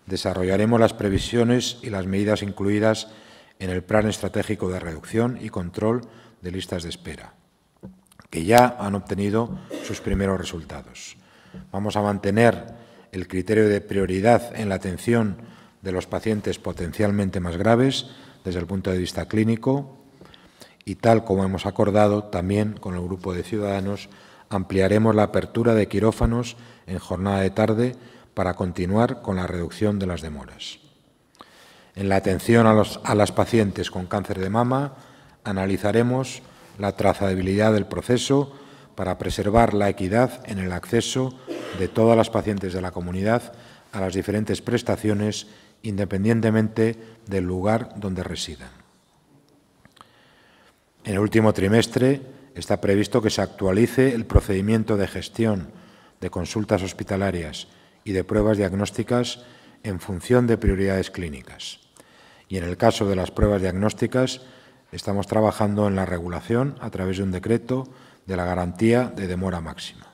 desarrollaremos las previsiones y las medidas incluidas en el Plan Estratégico de Reducción y Control de Listas de Espera que ya han obtenido sus primeros resultados. Vamos a mantener el criterio de prioridad en la atención de los pacientes potencialmente más graves desde el punto de vista clínico y tal como hemos acordado también con el grupo de ciudadanos, ampliaremos la apertura de quirófanos en jornada de tarde para continuar con la reducción de las demoras. En la atención a, los, a las pacientes con cáncer de mama analizaremos la trazabilidad del proceso para preservar la equidad en el acceso de todas las pacientes de la comunidad a las diferentes prestaciones independientemente del lugar donde residan. En el último trimestre está previsto que se actualice el procedimiento de gestión de consultas hospitalarias y de pruebas diagnósticas en función de prioridades clínicas. Y en el caso de las pruebas diagnósticas, Estamos trabajando en la regulación a través de un decreto de la garantía de demora máxima.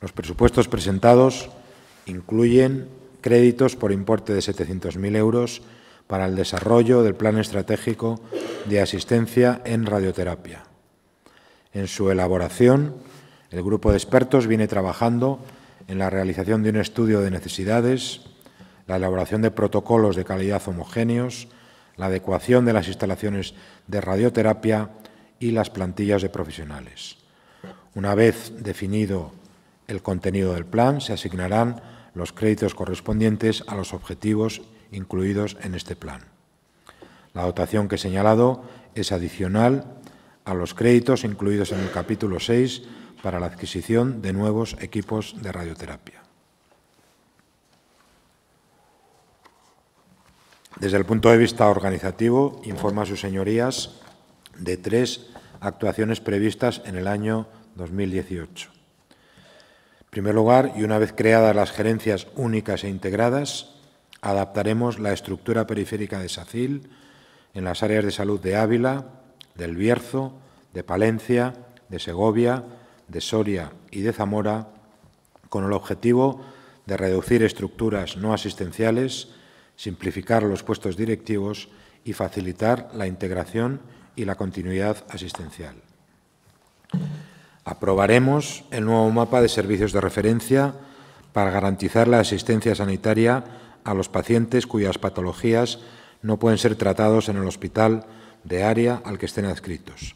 Los presupuestos presentados incluyen créditos por importe de 700.000 euros para el desarrollo del Plan Estratégico de Asistencia en Radioterapia. En su elaboración, el grupo de expertos viene trabajando en la realización de un estudio de necesidades, la elaboración de protocolos de calidad homogéneos la adecuación de las instalaciones de radioterapia y las plantillas de profesionales. Una vez definido el contenido del plan, se asignarán los créditos correspondientes a los objetivos incluidos en este plan. La dotación que he señalado es adicional a los créditos incluidos en el capítulo 6 para la adquisición de nuevos equipos de radioterapia. Desde el punto de vista organizativo, informa a sus señorías de tres actuaciones previstas en el año 2018. En primer lugar, y una vez creadas las gerencias únicas e integradas, adaptaremos la estructura periférica de SACIL en las áreas de salud de Ávila, del Bierzo, de Palencia, de Segovia, de Soria y de Zamora, con el objetivo de reducir estructuras no asistenciales simplificar los puestos directivos y facilitar la integración y la continuidad asistencial. Aprobaremos el nuevo mapa de servicios de referencia para garantizar la asistencia sanitaria a los pacientes cuyas patologías no pueden ser tratados en el hospital de área al que estén adscritos,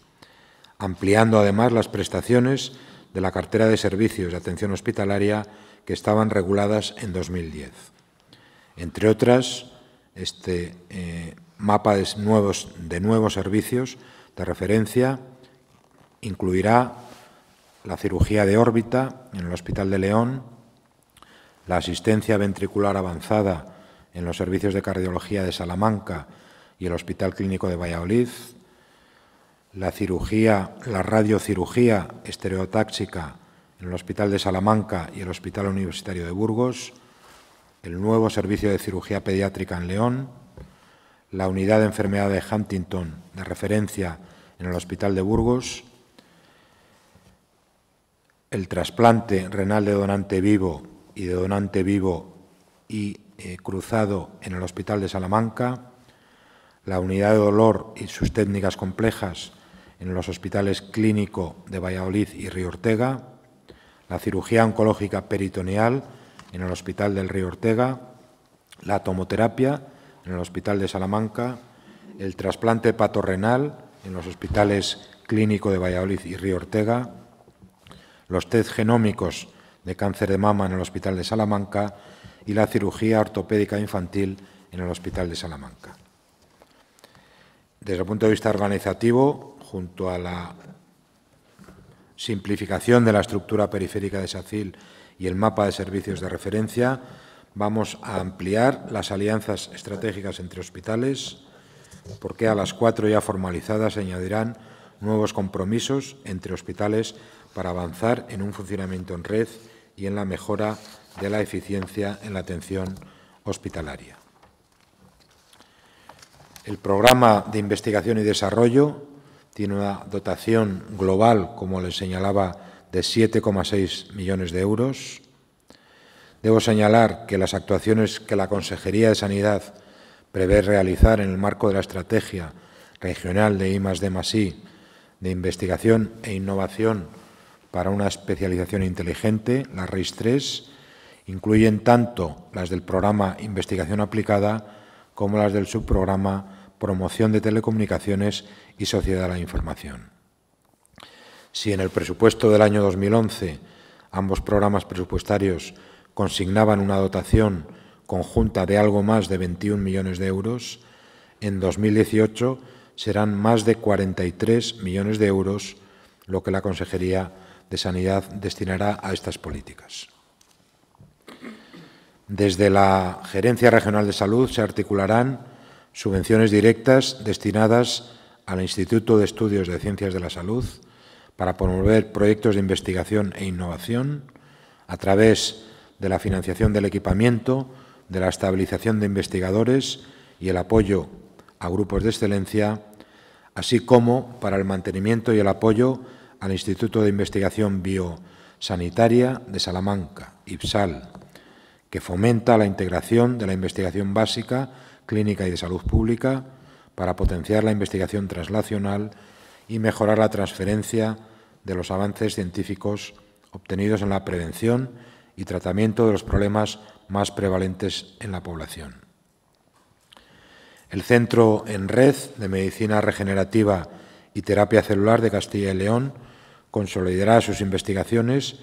ampliando además las prestaciones de la cartera de servicios de atención hospitalaria que estaban reguladas en 2010. Entre otras, este eh, mapa de nuevos, de nuevos servicios de referencia incluirá la cirugía de órbita en el Hospital de León, la asistencia ventricular avanzada en los servicios de cardiología de Salamanca y el Hospital Clínico de Valladolid, la cirugía, la radiocirugía estereotáxica en el Hospital de Salamanca y el Hospital Universitario de Burgos, el nuevo servicio de cirugía pediátrica en León, la unidad de enfermedad de Huntington de referencia en el Hospital de Burgos, el trasplante renal de donante vivo y de donante vivo y eh, cruzado en el Hospital de Salamanca, la unidad de dolor y sus técnicas complejas en los hospitales clínico de Valladolid y Río Ortega, la cirugía oncológica peritoneal en el Hospital del Río Ortega, la tomoterapia en el Hospital de Salamanca, el trasplante renal en los hospitales Clínico de Valladolid y Río Ortega, los test genómicos de cáncer de mama en el Hospital de Salamanca y la cirugía ortopédica infantil en el Hospital de Salamanca. Desde el punto de vista organizativo, junto a la simplificación de la estructura periférica de SACIL y el mapa de servicios de referencia. Vamos a ampliar las alianzas estratégicas entre hospitales, porque a las cuatro ya formalizadas se añadirán nuevos compromisos entre hospitales para avanzar en un funcionamiento en red y en la mejora de la eficiencia en la atención hospitalaria. El programa de investigación y desarrollo tiene una dotación global, como les señalaba de 7,6 millones de euros. Debo señalar que las actuaciones que la Consejería de Sanidad prevé realizar en el marco de la Estrategia Regional de I D +I de Investigación e Innovación para una Especialización Inteligente, la RIS-3, incluyen tanto las del programa Investigación Aplicada como las del subprograma Promoción de Telecomunicaciones y Sociedad de la Información. Si en el presupuesto del año 2011 ambos programas presupuestarios consignaban una dotación conjunta de algo más de 21 millones de euros, en 2018 serán más de 43 millones de euros lo que la Consejería de Sanidad destinará a estas políticas. Desde la Gerencia Regional de Salud se articularán subvenciones directas destinadas al Instituto de Estudios de Ciencias de la Salud, para promover proyectos de investigación e innovación a través de la financiación del equipamiento, de la estabilización de investigadores y el apoyo a grupos de excelencia, así como para el mantenimiento y el apoyo al Instituto de Investigación Biosanitaria de Salamanca, IPSAL, que fomenta la integración de la investigación básica, clínica y de salud pública para potenciar la investigación translacional y mejorar la transferencia de los avances científicos obtenidos en la prevención y tratamiento de los problemas más prevalentes en la población. El Centro en Red de Medicina Regenerativa y Terapia Celular de Castilla y León consolidará sus investigaciones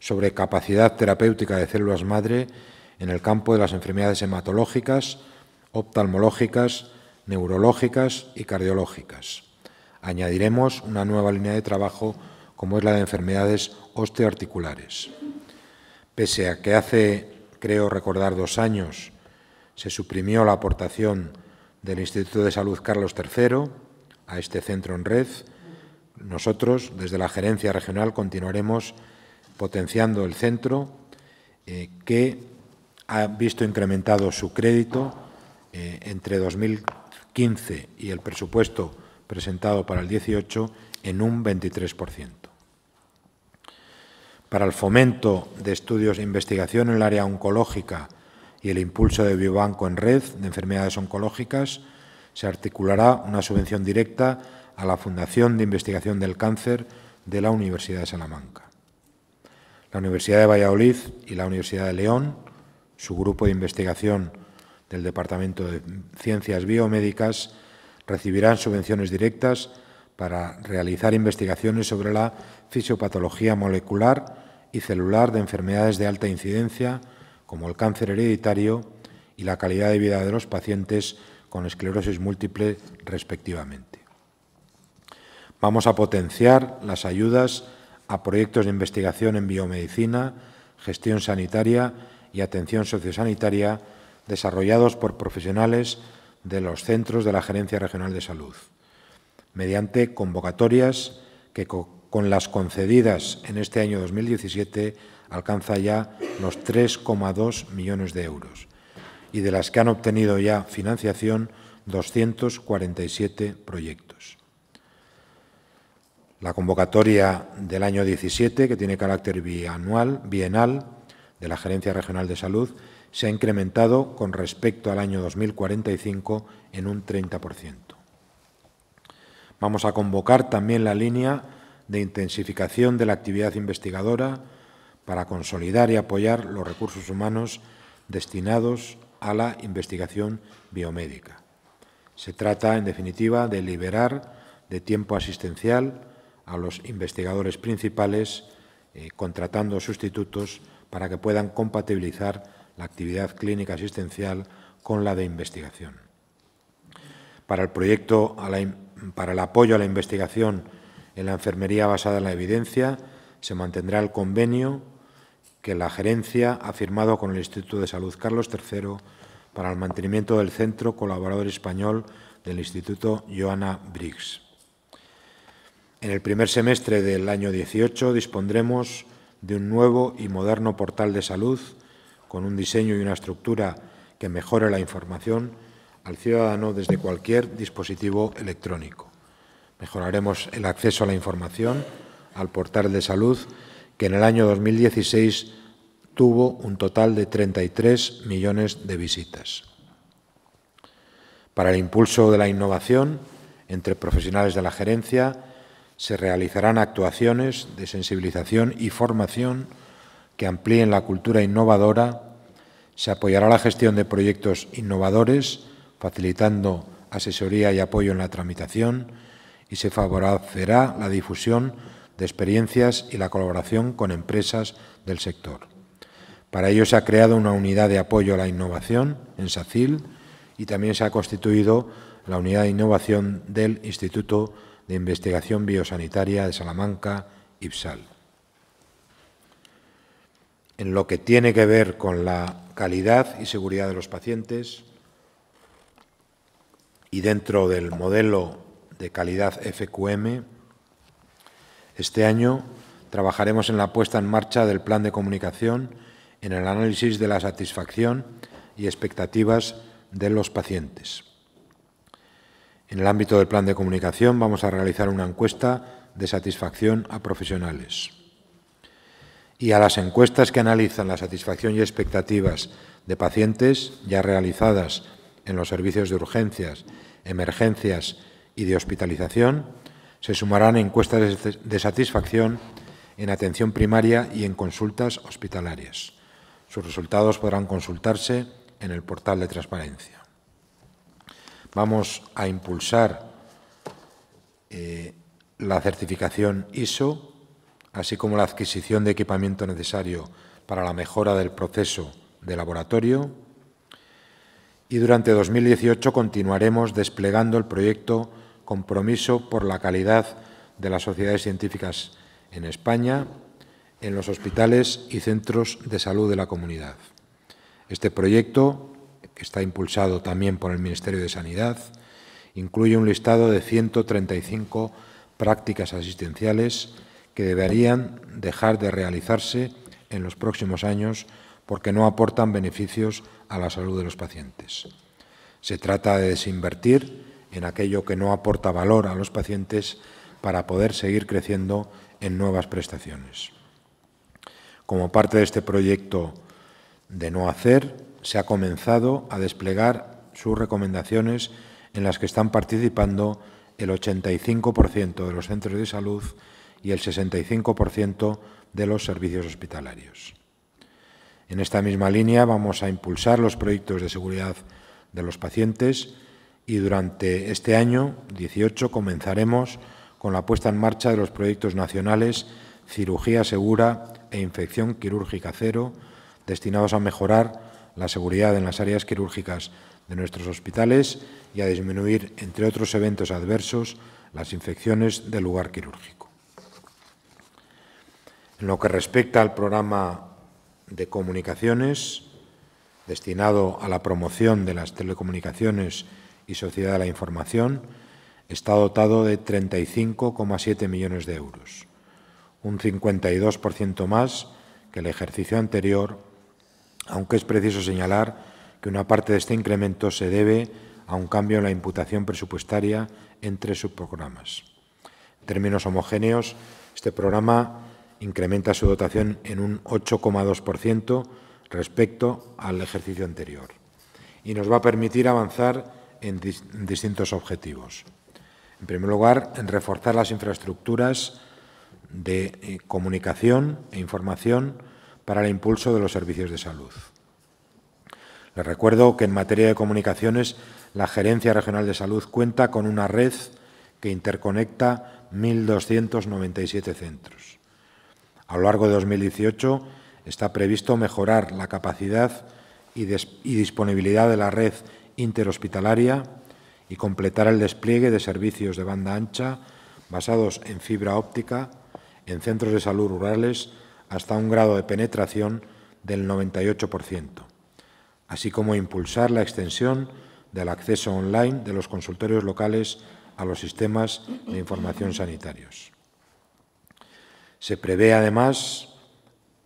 sobre capacidad terapéutica de células madre en el campo de las enfermedades hematológicas, oftalmológicas, neurológicas y cardiológicas. Añadiremos una nueva línea de trabajo como es la de enfermedades osteoarticulares. Pese a que hace, creo recordar, dos años se suprimió la aportación del Instituto de Salud Carlos III a este centro en red, nosotros, desde la gerencia regional, continuaremos potenciando el centro eh, que ha visto incrementado su crédito eh, entre 2015 y el presupuesto presentado para el 18 en un 23% para el fomento de estudios e investigación en el área oncológica y el impulso de Biobanco en red de enfermedades oncológicas, se articulará una subvención directa a la Fundación de Investigación del Cáncer de la Universidad de Salamanca. La Universidad de Valladolid y la Universidad de León, su grupo de investigación del Departamento de Ciencias Biomédicas, recibirán subvenciones directas para realizar investigaciones sobre la fisiopatología molecular y celular de enfermedades de alta incidencia, como el cáncer hereditario, y la calidad de vida de los pacientes con esclerosis múltiple, respectivamente. Vamos a potenciar las ayudas a proyectos de investigación en biomedicina, gestión sanitaria y atención sociosanitaria desarrollados por profesionales de los centros de la Gerencia Regional de Salud, mediante convocatorias que con las concedidas en este año 2017, alcanza ya los 3,2 millones de euros y de las que han obtenido ya financiación 247 proyectos. La convocatoria del año 17, que tiene carácter bianual, bienal de la Gerencia Regional de Salud, se ha incrementado con respecto al año 2045 en un 30%. Vamos a convocar también la línea de intensificación de la actividad investigadora para consolidar y apoyar los recursos humanos destinados a la investigación biomédica. Se trata, en definitiva, de liberar de tiempo asistencial a los investigadores principales, eh, contratando sustitutos para que puedan compatibilizar la actividad clínica asistencial con la de investigación. Para el proyecto, para el apoyo a la investigación en la enfermería basada en la evidencia, se mantendrá el convenio que la gerencia ha firmado con el Instituto de Salud Carlos III para el mantenimiento del centro colaborador español del Instituto Joana Briggs. En el primer semestre del año 18 dispondremos de un nuevo y moderno portal de salud con un diseño y una estructura que mejore la información al ciudadano desde cualquier dispositivo electrónico. Mejoraremos el acceso a la información al portal de salud, que en el año 2016 tuvo un total de 33 millones de visitas. Para el impulso de la innovación entre profesionales de la gerencia, se realizarán actuaciones de sensibilización y formación que amplíen la cultura innovadora, se apoyará la gestión de proyectos innovadores, facilitando asesoría y apoyo en la tramitación, y se favorecerá la difusión de experiencias y la colaboración con empresas del sector. Para ello se ha creado una unidad de apoyo a la innovación en SACIL y también se ha constituido la unidad de innovación del Instituto de Investigación Biosanitaria de Salamanca, IPSAL. En lo que tiene que ver con la calidad y seguridad de los pacientes y dentro del modelo de calidad FQM. Este año trabajaremos en la puesta en marcha del plan de comunicación, en el análisis de la satisfacción y expectativas de los pacientes. En el ámbito del plan de comunicación vamos a realizar una encuesta de satisfacción a profesionales. Y a las encuestas que analizan la satisfacción y expectativas de pacientes ya realizadas en los servicios de urgencias, emergencias y de hospitalización, se sumarán encuestas de satisfacción en atención primaria y en consultas hospitalarias. Sus resultados podrán consultarse en el portal de transparencia. Vamos a impulsar eh, la certificación ISO, así como la adquisición de equipamiento necesario para la mejora del proceso de laboratorio, y durante 2018 continuaremos desplegando el proyecto Compromiso por la calidad de las sociedades científicas en España, en los hospitales y centros de salud de la comunidad. Este proyecto, que está impulsado también por el Ministerio de Sanidad, incluye un listado de 135 prácticas asistenciales que deberían dejar de realizarse en los próximos años porque no aportan beneficios a la salud de los pacientes. Se trata de desinvertir en aquello que no aporta valor a los pacientes para poder seguir creciendo en nuevas prestaciones. Como parte de este proyecto de no hacer, se ha comenzado a desplegar sus recomendaciones en las que están participando el 85% de los centros de salud y el 65% de los servicios hospitalarios. En esta misma línea vamos a impulsar los proyectos de seguridad de los pacientes y durante este año 18 comenzaremos con la puesta en marcha de los proyectos nacionales Cirugía Segura e Infección Quirúrgica Cero, destinados a mejorar la seguridad en las áreas quirúrgicas de nuestros hospitales y a disminuir, entre otros eventos adversos, las infecciones del lugar quirúrgico. En lo que respecta al programa de Comunicaciones, destinado a la promoción de las telecomunicaciones y sociedad de la información, está dotado de 35,7 millones de euros, un 52% más que el ejercicio anterior, aunque es preciso señalar que una parte de este incremento se debe a un cambio en la imputación presupuestaria entre subprogramas. En términos homogéneos, este programa incrementa su dotación en un 8,2% respecto al ejercicio anterior y nos va a permitir avanzar en distintos objetivos. En primer lugar, en reforzar las infraestructuras de eh, comunicación e información para el impulso de los servicios de salud. Les recuerdo que en materia de comunicaciones la Gerencia Regional de Salud cuenta con una red que interconecta 1.297 centros. A lo largo de 2018 está previsto mejorar la capacidad y, disponibilidad de la red interhospitalaria y completar el despliegue de servicios de banda ancha basados en fibra óptica en centros de salud rurales hasta un grado de penetración del 98%, así como impulsar la extensión del acceso online de los consultorios locales a los sistemas de información sanitarios. Se prevé además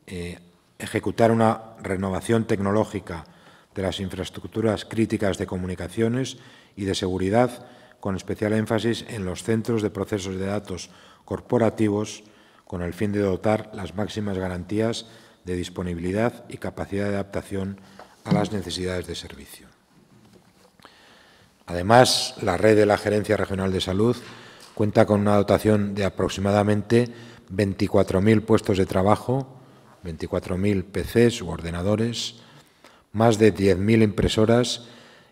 eh, ejecutar una renovación tecnológica de las infraestructuras críticas de comunicaciones y de seguridad, con especial énfasis en los centros de procesos de datos corporativos, con el fin de dotar las máximas garantías de disponibilidad y capacidad de adaptación a las necesidades de servicio. Además, la red de la Gerencia Regional de Salud cuenta con una dotación de aproximadamente 24.000 puestos de trabajo, 24.000 PCs u ordenadores, más de 10.000 impresoras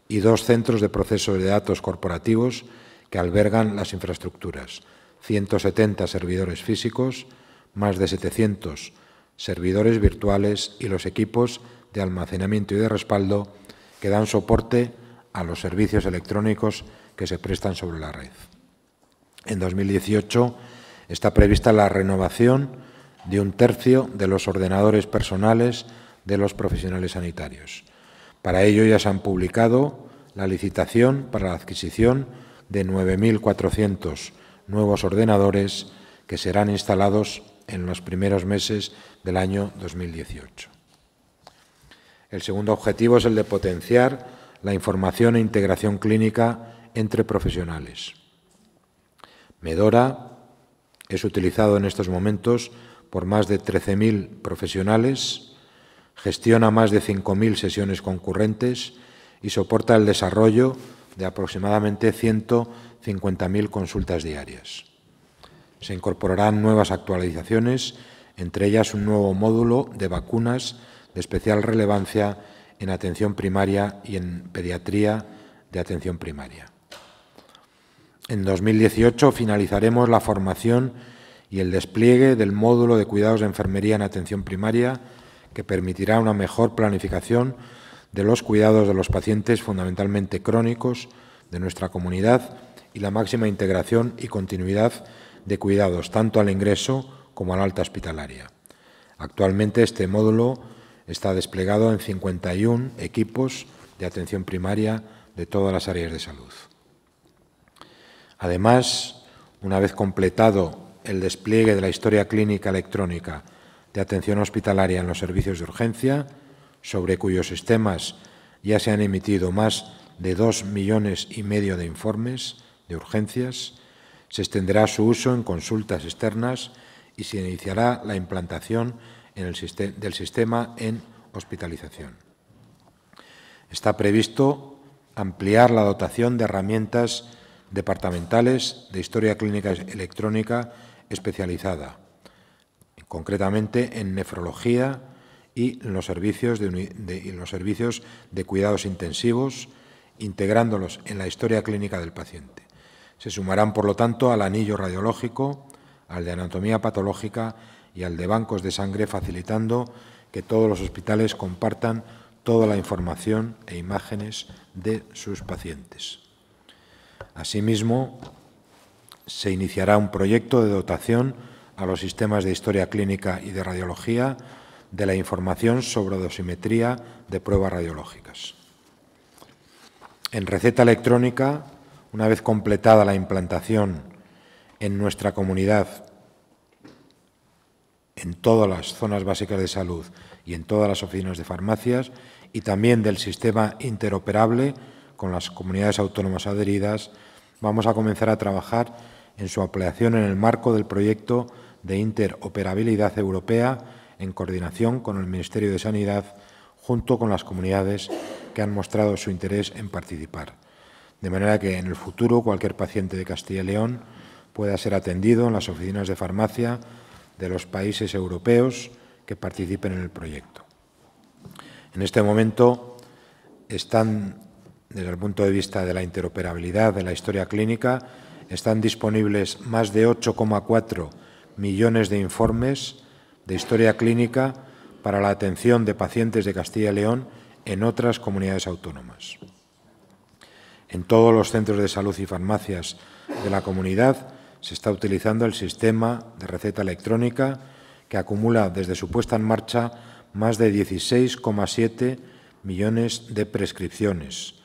y dos centros de procesos de datos corporativos que albergan las infraestructuras, 170 servidores físicos, más de 700 servidores virtuales y los equipos de almacenamiento y de respaldo que dan soporte a los servicios electrónicos que se prestan sobre la red. En 2018 Está prevista la renovación de un tercio de los ordenadores personales de los profesionales sanitarios. Para ello ya se han publicado la licitación para la adquisición de 9.400 nuevos ordenadores que serán instalados en los primeros meses del año 2018. El segundo objetivo es el de potenciar la información e integración clínica entre profesionales. Medora es utilizado en estos momentos por más de 13.000 profesionales, gestiona más de 5.000 sesiones concurrentes y soporta el desarrollo de aproximadamente 150.000 consultas diarias. Se incorporarán nuevas actualizaciones, entre ellas un nuevo módulo de vacunas de especial relevancia en atención primaria y en pediatría de atención primaria. En 2018 finalizaremos la formación y el despliegue del módulo de cuidados de enfermería en atención primaria, que permitirá una mejor planificación de los cuidados de los pacientes fundamentalmente crónicos de nuestra comunidad y la máxima integración y continuidad de cuidados tanto al ingreso como a la alta hospitalaria. Actualmente este módulo está desplegado en 51 equipos de atención primaria de todas las áreas de salud. Además, una vez completado el despliegue de la historia clínica electrónica de atención hospitalaria en los servicios de urgencia, sobre cuyos sistemas ya se han emitido más de dos millones y medio de informes de urgencias, se extenderá su uso en consultas externas y se iniciará la implantación en del sistema en hospitalización. Está previsto ampliar la dotación de herramientas departamentales de historia clínica electrónica especializada, concretamente en nefrología y en los servicios de, los servicios de cuidados intensivos, integrándolos en la historia clínica del paciente. Se sumarán, por lo tanto, al anillo radiológico, al de anatomía patológica y al de bancos de sangre, facilitando que todos los hospitales compartan toda la información e imágenes de sus pacientes. Asimismo, se iniciará un proyecto de dotación a los sistemas de historia clínica y de radiología de la información sobre dosimetría de pruebas radiológicas. En receta electrónica, una vez completada la implantación en nuestra comunidad, en todas las zonas básicas de salud y en todas las oficinas de farmacias, y también del sistema interoperable con las comunidades autónomas adheridas, vamos a comenzar a trabajar en su ampliación en el marco del proyecto de interoperabilidad europea en coordinación con el Ministerio de Sanidad junto con las comunidades que han mostrado su interés en participar. De manera que en el futuro cualquier paciente de Castilla y León pueda ser atendido en las oficinas de farmacia de los países europeos que participen en el proyecto. En este momento están desde el punto de vista de la interoperabilidad de la historia clínica, están disponibles más de 8,4 millones de informes de historia clínica para la atención de pacientes de Castilla y León en otras comunidades autónomas. En todos los centros de salud y farmacias de la comunidad se está utilizando el sistema de receta electrónica que acumula desde su puesta en marcha más de 16,7 millones de prescripciones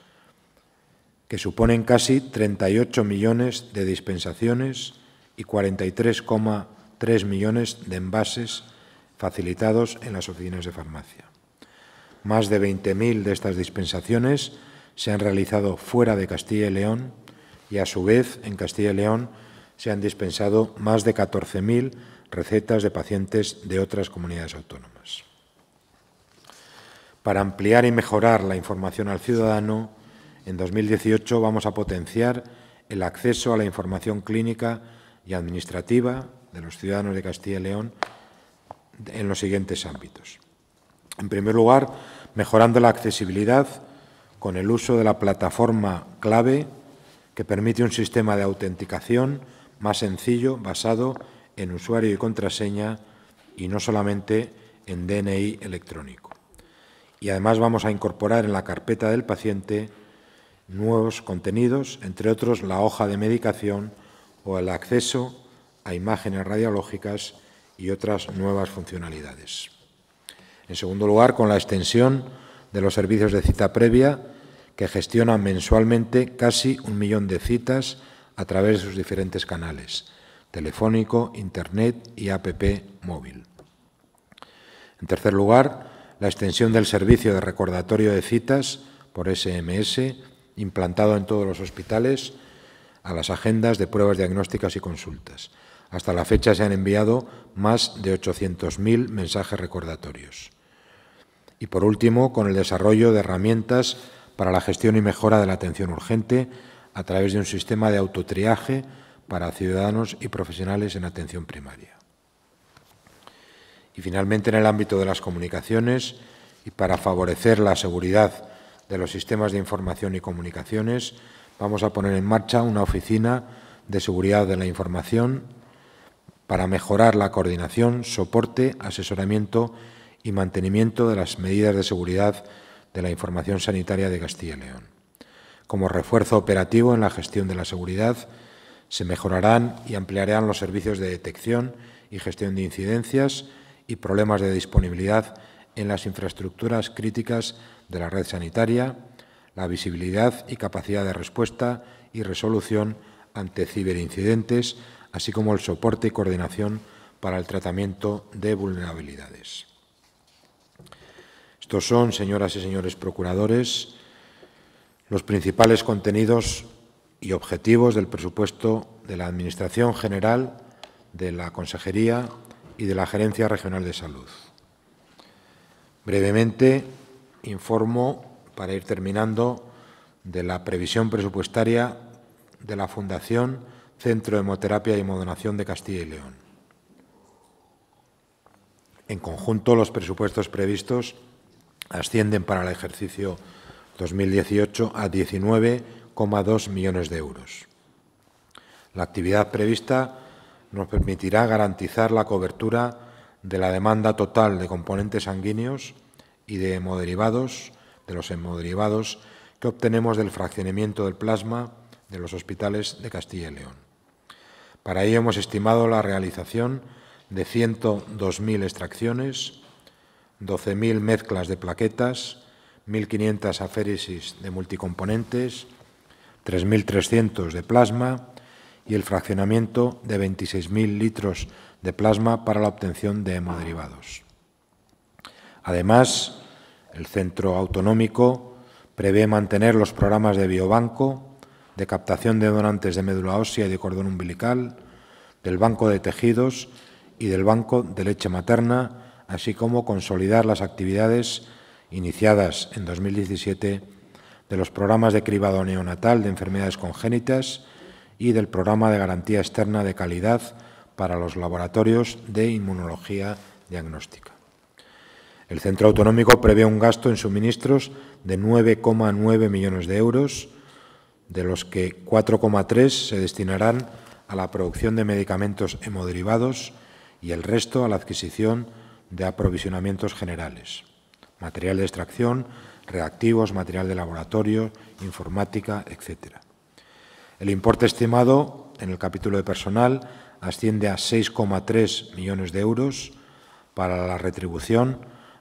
que suponen casi 38 millones de dispensaciones y 43,3 millones de envases facilitados en las oficinas de farmacia. Más de 20.000 de estas dispensaciones se han realizado fuera de Castilla y León y, a su vez, en Castilla y León se han dispensado más de 14.000 recetas de pacientes de otras comunidades autónomas. Para ampliar y mejorar la información al ciudadano, en 2018 vamos a potenciar el acceso a la información clínica y administrativa de los ciudadanos de Castilla y León en los siguientes ámbitos. En primer lugar, mejorando la accesibilidad con el uso de la plataforma clave que permite un sistema de autenticación más sencillo basado en usuario y contraseña y no solamente en DNI electrónico. Y además vamos a incorporar en la carpeta del paciente nuevos contenidos, entre otros la hoja de medicación o el acceso a imágenes radiológicas y otras nuevas funcionalidades. En segundo lugar, con la extensión de los servicios de cita previa, que gestionan mensualmente casi un millón de citas a través de sus diferentes canales, telefónico, internet y app móvil. En tercer lugar, la extensión del servicio de recordatorio de citas por SMS implantado en todos los hospitales, a las agendas de pruebas diagnósticas y consultas. Hasta la fecha se han enviado más de 800.000 mensajes recordatorios. Y por último, con el desarrollo de herramientas para la gestión y mejora de la atención urgente a través de un sistema de autotriaje para ciudadanos y profesionales en atención primaria. Y finalmente, en el ámbito de las comunicaciones y para favorecer la seguridad de los sistemas de información y comunicaciones, vamos a poner en marcha una oficina de seguridad de la información para mejorar la coordinación, soporte, asesoramiento y mantenimiento de las medidas de seguridad de la información sanitaria de Castilla y León. Como refuerzo operativo en la gestión de la seguridad, se mejorarán y ampliarán los servicios de detección y gestión de incidencias y problemas de disponibilidad en las infraestructuras críticas de la red sanitaria, la visibilidad y capacidad de respuesta y resolución ante ciberincidentes, así como el soporte y coordinación para el tratamiento de vulnerabilidades. Estos son, señoras y señores procuradores, los principales contenidos y objetivos del presupuesto de la Administración General, de la Consejería y de la Gerencia Regional de Salud. Brevemente, informo, para ir terminando, de la previsión presupuestaria de la Fundación Centro de Hemoterapia y Hemodonación de Castilla y León. En conjunto, los presupuestos previstos ascienden para el ejercicio 2018 a 19,2 millones de euros. La actividad prevista nos permitirá garantizar la cobertura de la demanda total de componentes sanguíneos y de hemoderivados, de los hemoderivados que obtenemos del fraccionamiento del plasma de los hospitales de Castilla y León. Para ello hemos estimado la realización de 102.000 extracciones, 12.000 mezclas de plaquetas, 1.500 aféresis de multicomponentes, 3.300 de plasma y el fraccionamiento de 26.000 litros de plasma para la obtención de hemoderivados. Además, el centro autonómico prevé mantener los programas de biobanco, de captación de donantes de médula ósea y de cordón umbilical, del banco de tejidos y del banco de leche materna, así como consolidar las actividades iniciadas en 2017 de los programas de cribado neonatal de enfermedades congénitas y del programa de garantía externa de calidad para los laboratorios de inmunología diagnóstica. El centro autonómico prevé un gasto en suministros de 9,9 millones de euros, de los que 4,3 se destinarán a la producción de medicamentos hemoderivados y el resto a la adquisición de aprovisionamientos generales, material de extracción, reactivos, material de laboratorio, informática, etc. El importe estimado en el capítulo de personal asciende a 6,3 millones de euros para la retribución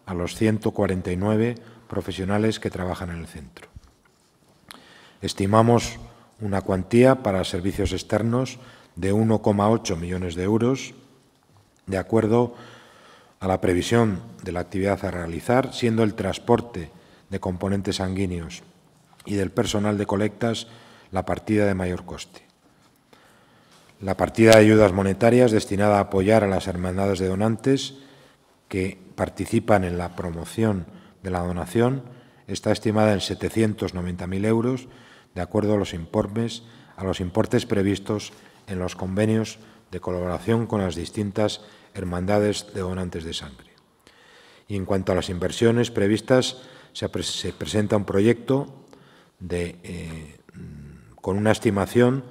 a los 149 profesionales que trabajan en el centro. Estimamos una cuantía para servicios externos de 1,8 millones de euros, de acuerdo a la previsión de la actividad a realizar, siendo el transporte de componentes sanguíneos y del personal de colectas la partida de mayor coste. La partida de ayudas monetarias destinada a apoyar a las hermandades de donantes que participan en la promoción de la donación está estimada en 790.000 euros, de acuerdo a los, informes, a los importes previstos en los convenios de colaboración con las distintas hermandades de donantes de sangre. Y en cuanto a las inversiones previstas, se, presenta un proyecto eh, con una estimación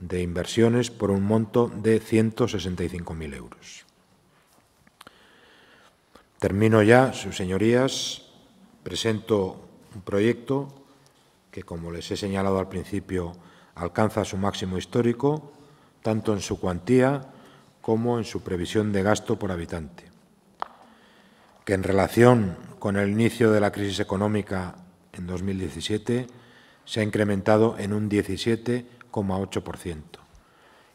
de inversiones por un monto de 165.000 euros. Termino ya, sus señorías. Presento un proyecto que, como les he señalado al principio, alcanza su máximo histórico, tanto en su cuantía como en su previsión de gasto por habitante, que en relación con el inicio de la crisis económica en 2017 se ha incrementado en un 17,8%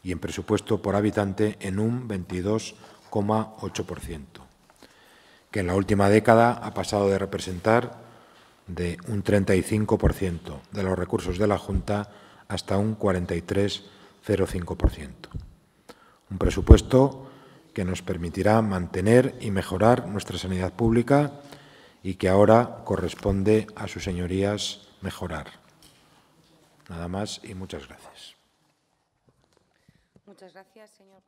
y en presupuesto por habitante en un 22,8% que en la última década ha pasado de representar de un 35% de los recursos de la Junta hasta un 43,05%. Un presupuesto que nos permitirá mantener y mejorar nuestra sanidad pública y que ahora corresponde a sus señorías mejorar. Nada más y muchas gracias. Muchas gracias, señor